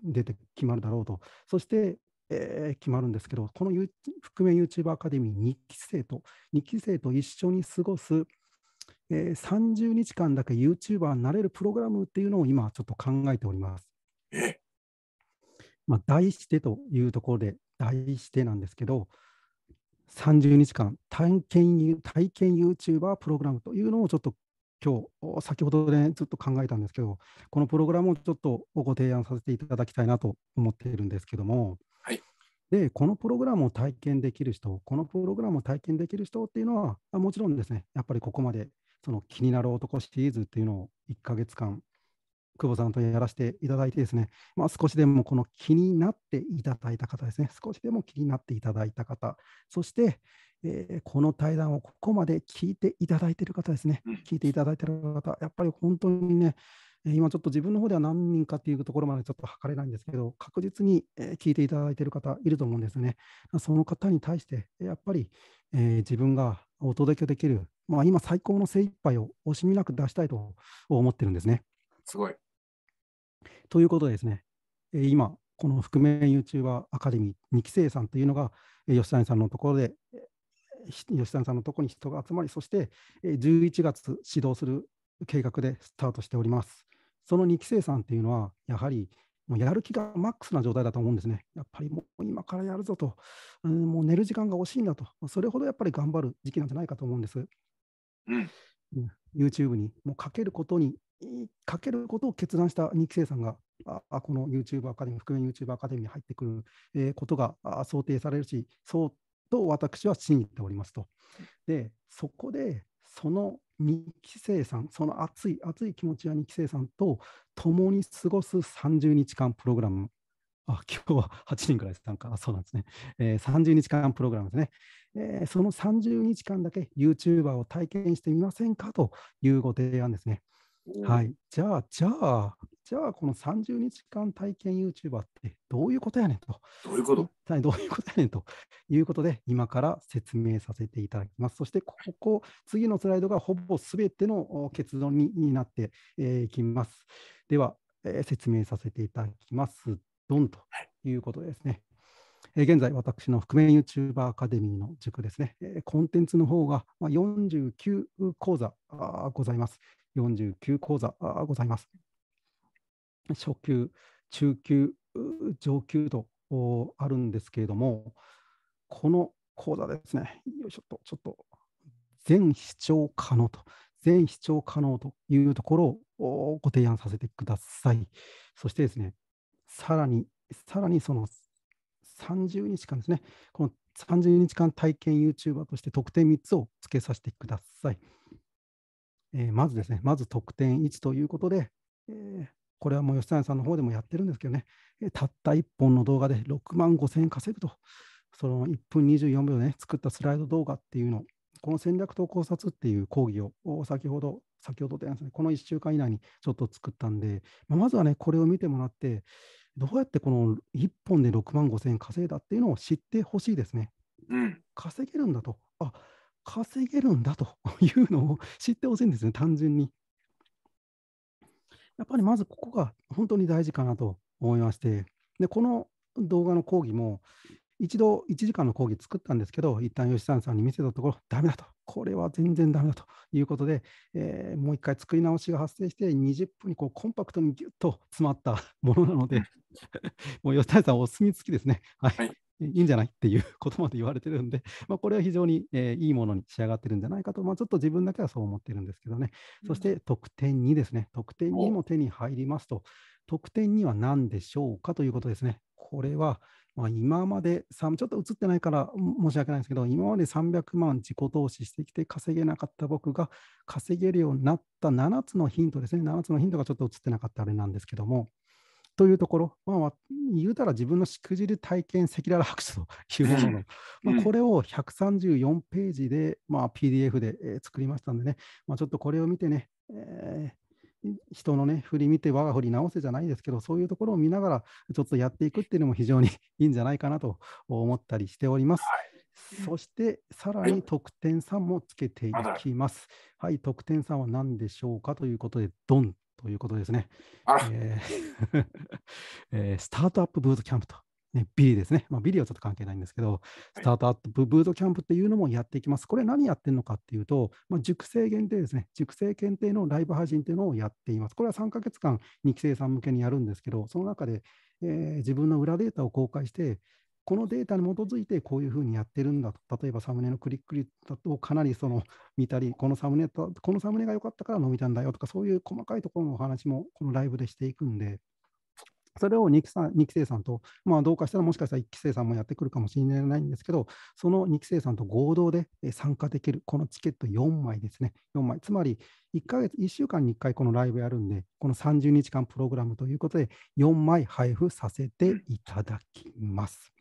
出て決まるだろうと、そして、えー、決まるんですけど、この覆面 YouTuber アカデミー2期生と、2期生と一緒に過ごす、えー、30日間だけ YouTuber になれるプログラムっていうのを今ちょっと考えております。えまあ、題してというところで、題してなんですけど、30日間体験体験 YouTuber プログラムというのをちょっと今日先ほどねずっと考えたんですけどこのプログラムをちょっとご提案させていただきたいなと思っているんですけどもはい、でこのプログラムを体験できる人、このプログラムを体験できる人っていうのは、もちろんですね、やっぱりここまでその気になる男シリーズっていうのを1か月間、久保さんとやらせていただいてですね、まあ、少しでもこの気になっていただいた方ですね、少しでも気になっていただいた方、そして、えー、この対談をここまで聞いていただいている方ですね、聞いていただいている方、やっぱり本当にね、今ちょっと自分の方では何人かっていうところまでちょっと測れないんですけど、確実に聞いていただいている方いると思うんですね。その方に対して、やっぱり自分がお届けできる、まあ、今最高の精一杯を惜しみなく出したいと思ってるんですね。すごい。ということでですね、今、この覆面 YouTuber アカデミー2期生さんというのが、吉谷さんのところで吉谷さんのところに人が集まり、そして11月指導する計画でスタートしております。その2期生さんっていうのは、やはりもうやる気がマックスな状態だと思うんですね。やっぱりもう今からやるぞと、うん、もう寝る時間が惜しいんだと、それほどやっぱり頑張る時期なんじゃないかと思うんです。うん、YouTube にもうかけることに、かけることを決断した2期生さんが、あこの YouTube アカデミー、復面 YouTube アカデミーに入ってくる、えことが想定されるし、そうと私は信じておりますと。で、そこで、その2期生さん、その熱い、熱い気持ちや2期生さんと共に過ごす30日間プログラム。あ今日は8人ぐらい参加、そうなんですね、えー、30日間プログラムですね、えー、その30日間だけ YouTuber を体験してみませんかというご提案ですね。はい、じゃあ、じゃあ、じゃあこの30日間体験 YouTuber ってどういうことやねんと。どういうことどういうことやねんということで、今から説明させていただきます。そして、ここ、次のスライドがほぼすべての結論になっていきます。では、えー、説明させていただきます。ドンということですね。え現在、私の覆面 YouTuber アカデミーの塾ですね、えコンテンツの方が49講座ございます。49講座ございます。初級、中級、上級とあるんですけれども、この講座ですね、よいしょっと、ちょっと、全視聴可能と、全視聴可能というところをご提案させてください。そしてですね、さらに、さらにその30日間ですね、この30日間体験 YouTuber として特典3つをつけさせてください。えー、まずですね、まず特典1ということで、えー、これはもう吉谷さんの方でもやってるんですけどね、たった1本の動画で6万5千円稼ぐと、その1分24秒で、ね、作ったスライド動画っていうの、この戦略と考察っていう講義を先ほど、先ほどでですね、この1週間以内にちょっと作ったんで、まずはね、これを見てもらって、どうやってこの1本で6万5千円稼いだっていうのを知ってほしいですね。うん、稼げるんだと。あ稼げるんだというのを知ってほしいんですね、単純に。やっぱりまずここが本当に大事かなと思いまして、でこの動画の講義も、一度1時間の講義作ったんですけど、一旦吉さんさんに見せたところ、ダメだと、これは全然ダメだということで、えー、もう一回作り直しが発生して、20分にこうコンパクトにぎゅっと詰まったものなので、もう吉谷さん、お墨付きですね。はい、はい、いいんじゃないっていうことまで言われてるんで、まあ、これは非常に、えー、いいものに仕上がってるんじゃないかと、まあ、ちょっと自分だけはそう思ってるんですけどね、そして得点2ですね、得点2も手に入りますと、得点2は何でしょうかということですね。これは、まあ、今まで、ちょっと映ってないから申し訳ないんですけど、今まで300万自己投資してきて稼げなかった僕が稼げるようになった7つのヒントですね、7つのヒントがちょっと映ってなかったあれなんですけども、というところ、まあ、言うたら自分のしくじる体験赤裸々白書というものの、まあ、これを134ページで、まあ、PDF で、え作りましたんでね、まあ、ちょっとこれを見てね、えー人のね、振り見て、我が振り直せじゃないですけど、そういうところを見ながら、ちょっとやっていくっていうのも非常にいいんじゃないかなと思ったりしております。そして、さらに得点3もつけていきます。はい、得点3は何でしょうかということで、ドンということですね。えー えー、スタートアップブートキャンプと。ね、ビリですね、まあ、ビリはちょっと関係ないんですけど、スタートアップブートキャンプっていうのもやっていきます。これ何やってるのかっていうと、まあ、熟成限定ですね、熟成検定のライブ配信っていうのをやっています。これは3ヶ月間、2期生さん向けにやるんですけど、その中で、えー、自分の裏データを公開して、このデータに基づいてこういうふうにやってるんだと、例えばサムネのクリック率をかなりその見たり、このサムネこのサムネが良かったから伸びたんだよとか、そういう細かいところのお話もこのライブでしていくんで、それを2期産2期生産と、まあ、どうかしたらもしかしたら1期生さんもやってくるかもしれないんですけど、その2期生産と合同で参加できる、このチケット4枚ですね、4枚。つまり1ヶ月、1週間に1回このライブやるんで、この30日間プログラムということで、4枚配布させていただきます。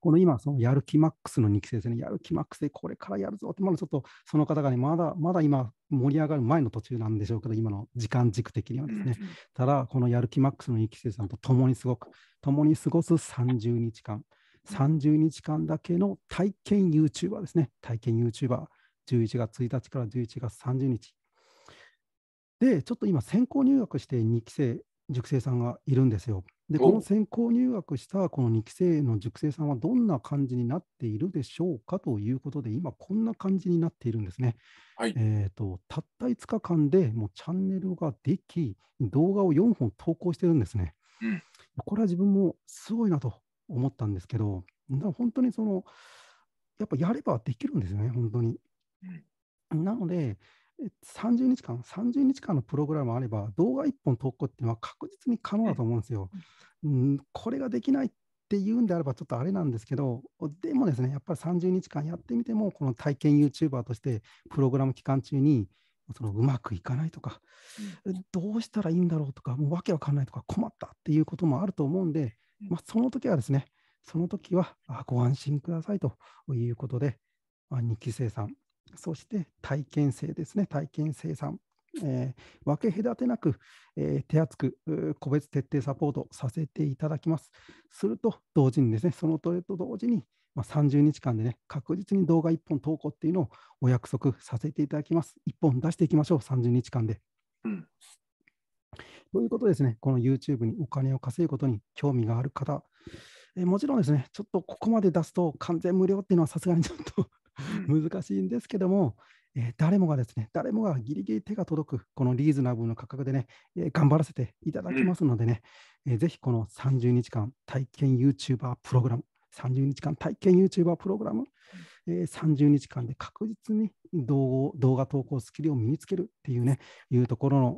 この今、そのやる気マックスの2期生ですね、やる気マックスでこれからやるぞって、まだちょっとその方がね、まだまだ今、盛り上がる前の途中なんでしょうけど、今の時間軸的にはですね、ただ、このやる気マックスの2期生さんと共にすごく、共に過ごす30日間、30日間だけの体験 YouTuber ですね、体験 YouTuber、11月1日から11月30日。で、ちょっと今、先行入学して2期生塾生さんがいるんですよ。で、この先行入学したこの2期生の塾生さんはどんな感じになっているでしょうかということで、今、こんな感じになっているんですね。はい、えーと、たった5日間でもうチャンネルができ、動画を4本投稿してるんですね。うん、これは自分もすごいなと思ったんですけど、本当にその、やっぱやればできるんですよね、本当に。なので、30日間、30日間のプログラムあれば、動画1本投稿っていうのは確実に可能だと思うんですよ。うん、これができないっていうんであれば、ちょっとあれなんですけど、でもですね、やっぱり30日間やってみても、この体験 YouTuber として、プログラム期間中に、そのうまくいかないとか、うん、どうしたらいいんだろうとか、もうわけわかんないとか、困ったっていうこともあると思うんで、まあ、その時はですね、その時はご安心くださいということで、まあ、日記生産、そして体験性ですね、体験生産。えー、分け隔てなく、えー、手厚く個別徹底サポートさせていただきます。すると同時にですね、そのトレと同時に、まあ、30日間でね、確実に動画1本投稿っていうのをお約束させていただきます。1本出していきましょう、30日間で。うん、ということですね、この YouTube にお金を稼ぐことに興味がある方、えー、もちろんですね、ちょっとここまで出すと完全無料っていうのはさすがにちょっと難しいんですけども、えー、誰もがですね、誰もがギリギリ手が届く、このリーズナブルの価格でね、えー、頑張らせていただきますのでね、えー、ぜひこの30日間体験 YouTuber プログラム、30日間体験 YouTuber プログラム、えー、30日間で確実に動画投稿スキルを身につけるっていうね、いうところの、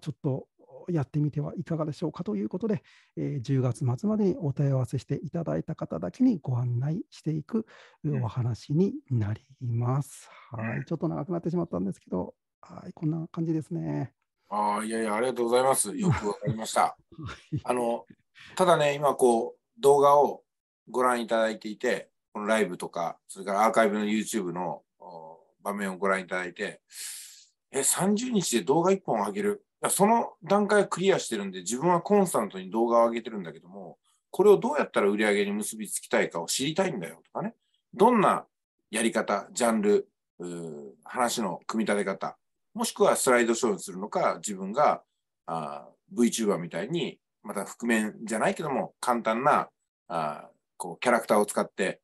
ちょっとやってみてはいかがでしょうかということで、えー、10月末までにお問い合わせしていただいた方だけにご案内していくお話になります。うん、はい、ちょっと長くなってしまったんですけど、はい、こんな感じですね。ああ、いやいや、ありがとうございます。よくわかりました。あの、ただね、今こう動画をご覧いただいていて、このライブとか、それからアーカイブの YouTube の場面をご覧いただいて、え、30日で動画1本上げる。その段階をクリアしてるんで、自分はコンスタントに動画を上げてるんだけども、これをどうやったら売り上げに結びつきたいかを知りたいんだよとかね。どんなやり方、ジャンル、話の組み立て方、もしくはスライドショーにするのか、自分があ VTuber みたいに、また覆面じゃないけども、簡単なあこうキャラクターを使って、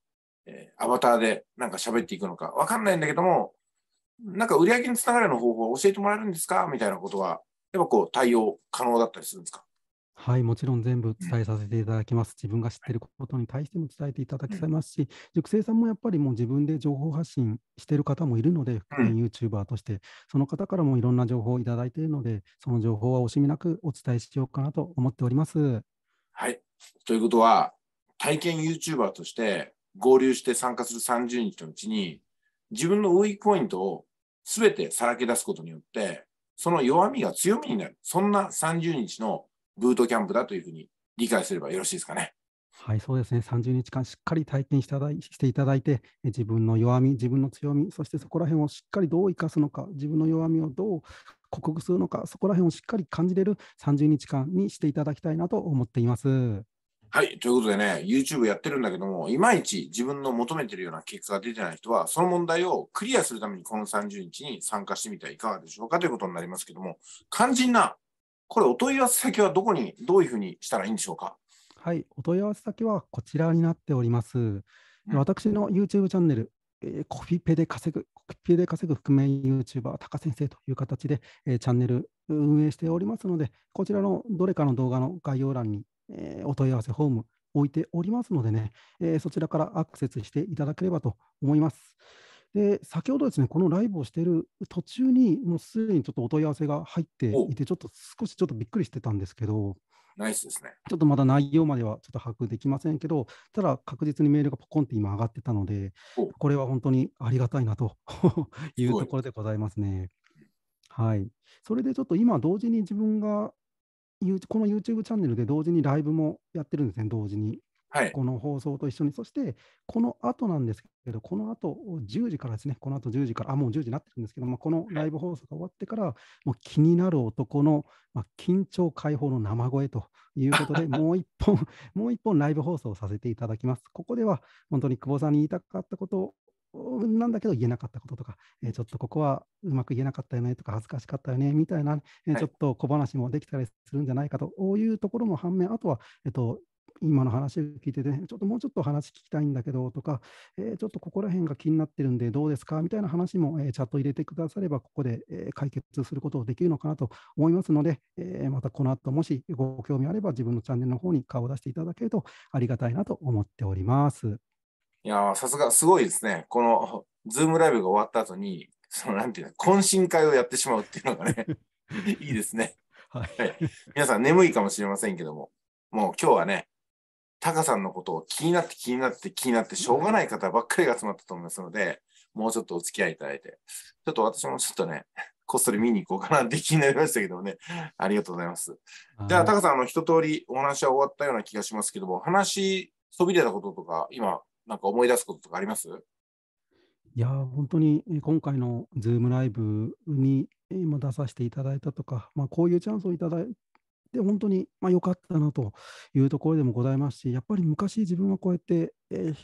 えー、アバターでなんか喋っていくのか、わかんないんだけども、なんか売り上げにつながるような方法を教えてもらえるんですかみたいなことはっぱこう対応可能だったりするんですかはい、もちろん全部伝えさせていただきます。自分が知っていることに対しても伝えていただきますし、熟成さんもやっぱりもう自分で情報発信している方もいるので、福音 YouTuber として、その方からもいろんな情報をいただいているので、その情報は惜しみなくお伝えしようかなと思っております。はい。ということは、体験 YouTuber として合流して参加する30日のうちに、自分のウィークポイントをすべてさらけ出すことによって、その弱みが強みになる。そんな30日のブートキャンプだというふうに理解すればよろしいですかね。はい、そうですね。30日間しっかり体験しただいしていただいて、自分の弱み、自分の強み、そしてそこら辺をしっかりどう生かすのか、自分の弱みをどう克服するのか、そこら辺をしっかり感じれる30日間にしていただきたいなと思っています。はい。ということでね、YouTube やってるんだけども、いまいち自分の求めてるような結果が出てない人は、その問題をクリアするためにこの30日に参加してみてはいかがでしょうかということになりますけども、肝心な、これお問い合わせ先はどこに、どういうふうにしたらいいんでしょうかはい。お問い合わせ先はこちらになっております。私の YouTube チャンネル、えー、コフィペで稼ぐ、コフィペで稼ぐ覆面 YouTuber、高先生という形で、えー、チャンネル運営しておりますので、こちらのどれかの動画の概要欄にえー、お問い合わせフォーム置いておりますのでね、えー、そちらからアクセスしていただければと思います。で先ほどですね、このライブをしている途中に、もうすでにちょっとお問い合わせが入っていて、ちょっと少しちょっとびっくりしてたんですけど、ナイスですね。ちょっとまだ内容まではちょっと把握できませんけど、ただ確実にメールがポコンって今上がってたので、これは本当にありがたいなと いうところでございますね。はい。それでちょっと今同時に自分がこの YouTube チャンネルで同時にライブもやってるんですね、同時に。はい、この放送と一緒に、そしてこの後なんですけど、この後10時からですね、この後10時から、あもう10時になってるんですけど、まあ、このライブ放送が終わってから、もう気になる男の、まあ、緊張解放の生声ということで、もう一本、もう一本ライブ放送させていただきます。ここでは本当に久保さんに言いたかったことなんだけど言えなかったこととか、えー、ちょっとここはうまく言えなかったよねとか恥ずかしかったよねみたいな、えちょっと小話もできたりするんじゃないかと、い、うところも反面あとは、えっ、と、今の話を聞いてて、ね、ちょっともうちょっと話聞きたいんだけどとか、えー、ちょっとここら辺が気になってるんでどうですかみたいな話も、えー、チャット入れてくだされば、ここで、えー、解決することをできるのかなと思いますので、えー、またこの後もしご興味あれば自分のチャンネルの方に顔を出していただけるとありがたいなと思っております。いやさすが、すごいですね。この、ズームライブが終わった後に、その、なんていうの、懇親会をやってしまうっていうのがね、いいですね。はい、皆さん、眠いかもしれませんけども、もう今日はね、タカさんのことを気になって気になって気になってしょうがない方ばっかりが集まったと思いますので、もうちょっとお付き合いいただいて、ちょっと私もちょっとね、こっそり見に行こうかなって気になりましたけどね、ありがとうございます。じゃあ、タカさん、あの、一通りお話は終わったような気がしますけども、話、飛び出たこととか、今、なんか思い出すこととかありますいや本当に今回の Zoom ライブに出させていただいたとか、まあ、こういうチャンスをいただいて、本当に良、まあ、かったなというところでもございますし、やっぱり昔、自分はこうやって、えー、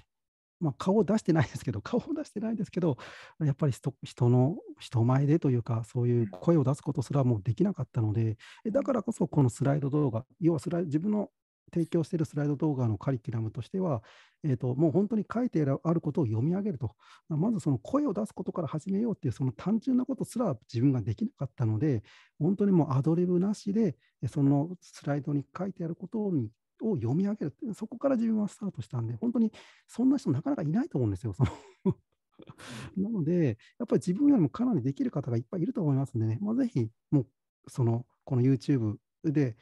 まあ、顔を出してないですけど、顔を出してないですけど、やっぱり人の人前でというか、そういう声を出すことすらもうできなかったので、だからこそこのスライド動画、要はスライ自分の提供しているスライド動画のカリキュラムとしては、えーと、もう本当に書いてあることを読み上げると、まずその声を出すことから始めようっていう、その単純なことすら自分ができなかったので、本当にもうアドリブなしで、そのスライドに書いてあることにを読み上げるそこから自分はスタートしたんで、本当にそんな人なかなかいないと思うんですよ。その なので、やっぱり自分よりもかなりできる方がいっぱいいると思いますんでね、まあ、ぜひ、もう、その、この YouTube で、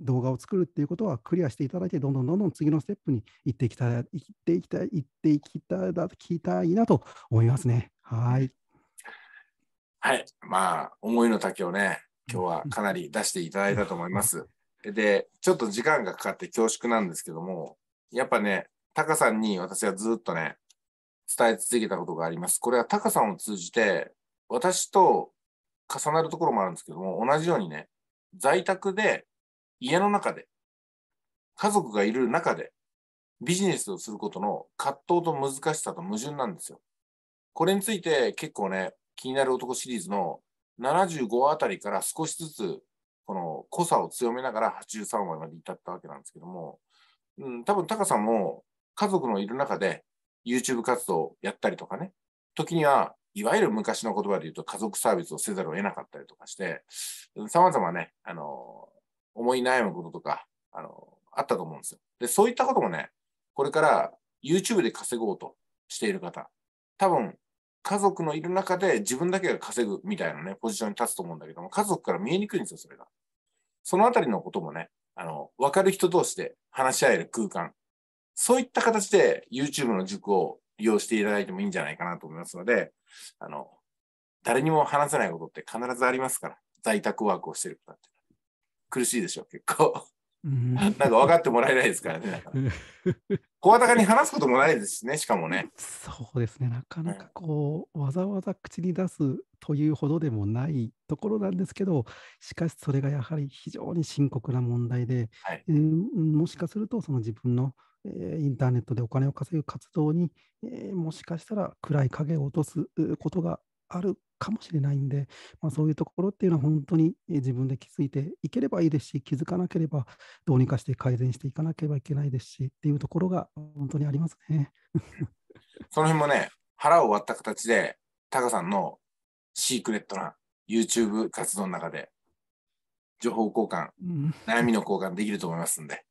動画を作るっていうことはクリアしていただいて、どんどんどんどん次のステップに行っていきたい、行っていきたい、行っていきたいきたいなと思いますね。はい。はい。まあ、思いの丈をね、今日はかなり出していただいたと思います。で、ちょっと時間がかかって恐縮なんですけども、やっぱね、タカさんに私はずっとね、伝え続けたことがあります。これはタカさんを通じて、私と重なるところもあるんですけども、同じようにね、在宅で家の中で、家族がいる中で、ビジネスをすることの葛藤と難しさと矛盾なんですよ。これについて結構ね、気になる男シリーズの75あたりから少しずつ、この濃さを強めながら83話まで至ったわけなんですけども、うん、多分タカさんも家族のいる中で YouTube 活動をやったりとかね、時には、いわゆる昔の言葉で言うと家族サービスをせざるを得なかったりとかして、様々ね、あの、思い悩むこととか、あの、あったと思うんですよ。で、そういったこともね、これから YouTube で稼ごうとしている方、多分、家族のいる中で自分だけが稼ぐみたいなね、ポジションに立つと思うんだけども、家族から見えにくいんですよ、それが。そのあたりのこともね、あの、わかる人同士で話し合える空間。そういった形で YouTube の塾を利用していただいてもいいんじゃないかなと思いますので、あの、誰にも話せないことって必ずありますから、在宅ワークをしてる方って。苦しいでしょ、結構。なんか分かってもらえないですからね。声高に話すこともないですね、しかもね。そうですね、なかなかこう、わざわざ口に出すというほどでもないところなんですけど、しかしそれがやはり非常に深刻な問題で、はい、えー、もしかするとその自分の、えー、インターネットでお金を稼ぐ活動に、えー、もしかしたら暗い影を落とすことがあるかもしれないんで、まあ、そういうところっていうのは本当に自分で気づいていければいいですし、気づかなければどうにかして改善していかなければいけないですしっていうところが本当にありますね。その辺もね、腹を割った形で、タカさんのシークレットな YouTube 活動の中で、情報交換、悩みの交換できると思いますんで、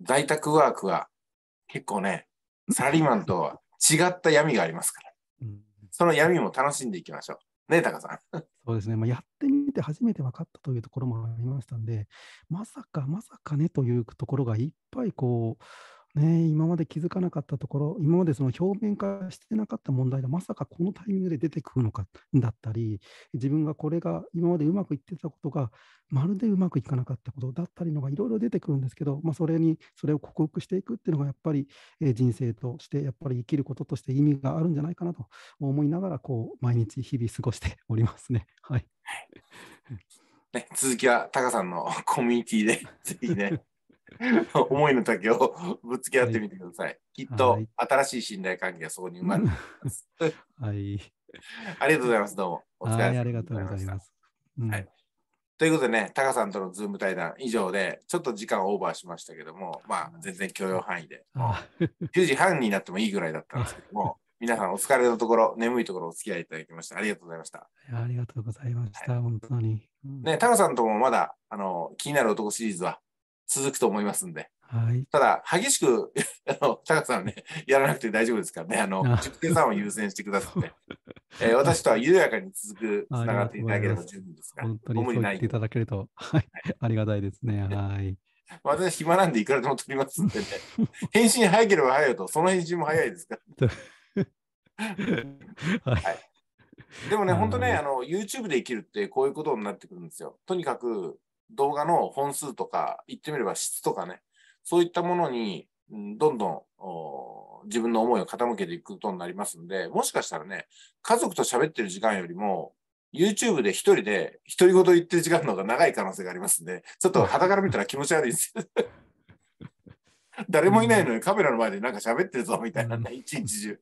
在宅ワークは結構ね、サラリーマンとは違った闇がありますから、その闇も楽しんでいきましょう。ね、高さん。そうですね、まあ、やってみて初めて分かったというところもありましたんで、まさかまさかねというところがいっぱいこう、ね、今まで気づかなかったところ、今までその表面化してなかった問題がまさかこのタイミングで出てくるのかだったり、自分がこれが今までうまくいってたことがまるでうまくいかなかったことだったりのがいろいろ出てくるんですけど、まあ、それにそれを克服していくっていうのがやっぱり人生としてやっぱり生きることとして意味があるんじゃないかなと思いながらこう毎日日々過ごして おりますね。はい。ね、続きはタカさんのコミュニティでぜひね。思いの丈をぶつけ合ってみてください。はい、きっと新しい信頼関係がそこに生まれます。はい。ありがとうございます。どうも。お疲れ様でありがとうございます。うはい。ということでね、タカさんとのズーム対談以上で、ちょっと時間オーバーしましたけども、まあ、全然許容範囲で、1時半になってもいいぐらいだったんですけども、皆さんお疲れのところ、眠いところお付き合いいただきました。ありがとうございました。ありがとうございました、はい、本当に。うん、ね、タカさんともまだ、あの、気になる男シリーズは続くと思いますんで。はい、ただ、激しく、あの、高さんね、やらなくて大丈夫ですからね、あの、熟定さんを優先してくださって、えー、私とは緩やかに続く、つ ながっていただければ十分ですが、本当にそう言っていただけると、はい、ありがたいですね。はい。私、暇なんでいくらでも取りますんでね、返信早ければ早いと、その返信も早いですから。はい。でもね、本当ね、あの、YouTube で生きるってこういうことになってくるんですよ。とにかく、動画の本数とか、言ってみれば質とかね、そういったものに、どんどん自分の思いを傾けていくことになりますので、もしかしたらね、家族と喋ってる時間よりも、YouTube で一人で独り言言ってる時間の方が長い可能性がありますんで、ちょっと肌から見たら気持ち悪いです。誰もいないのにカメラの前でなんか喋ってるぞみたいな、ね、一日中。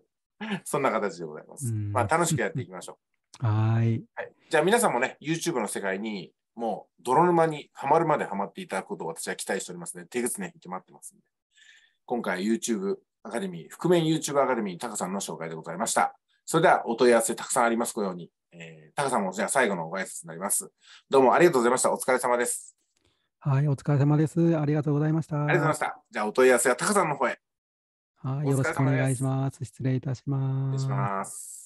そんな形でございます。まあ楽しくやっていきましょう。はいはい。じゃあ皆さんもね、YouTube の世界にもう泥沼にはまるまではまっていただくことを私は期待しておりますの、ね、で、手口ね、決まってますんで。今回 YouTube アカデミー、覆面 YouTube アカデミー、タカさんの紹介でございました。それではお問い合わせたくさんありますように、えー、タカさんもじゃあ最後のご挨拶になります。どうもありがとうございました。お疲れ様です。はい、お疲れ様です。ありがとうございました。ありがとうございました。じゃあお問い合わせはタカさんの方へ。はい、よろしくお願いします。失礼いたします。失礼します。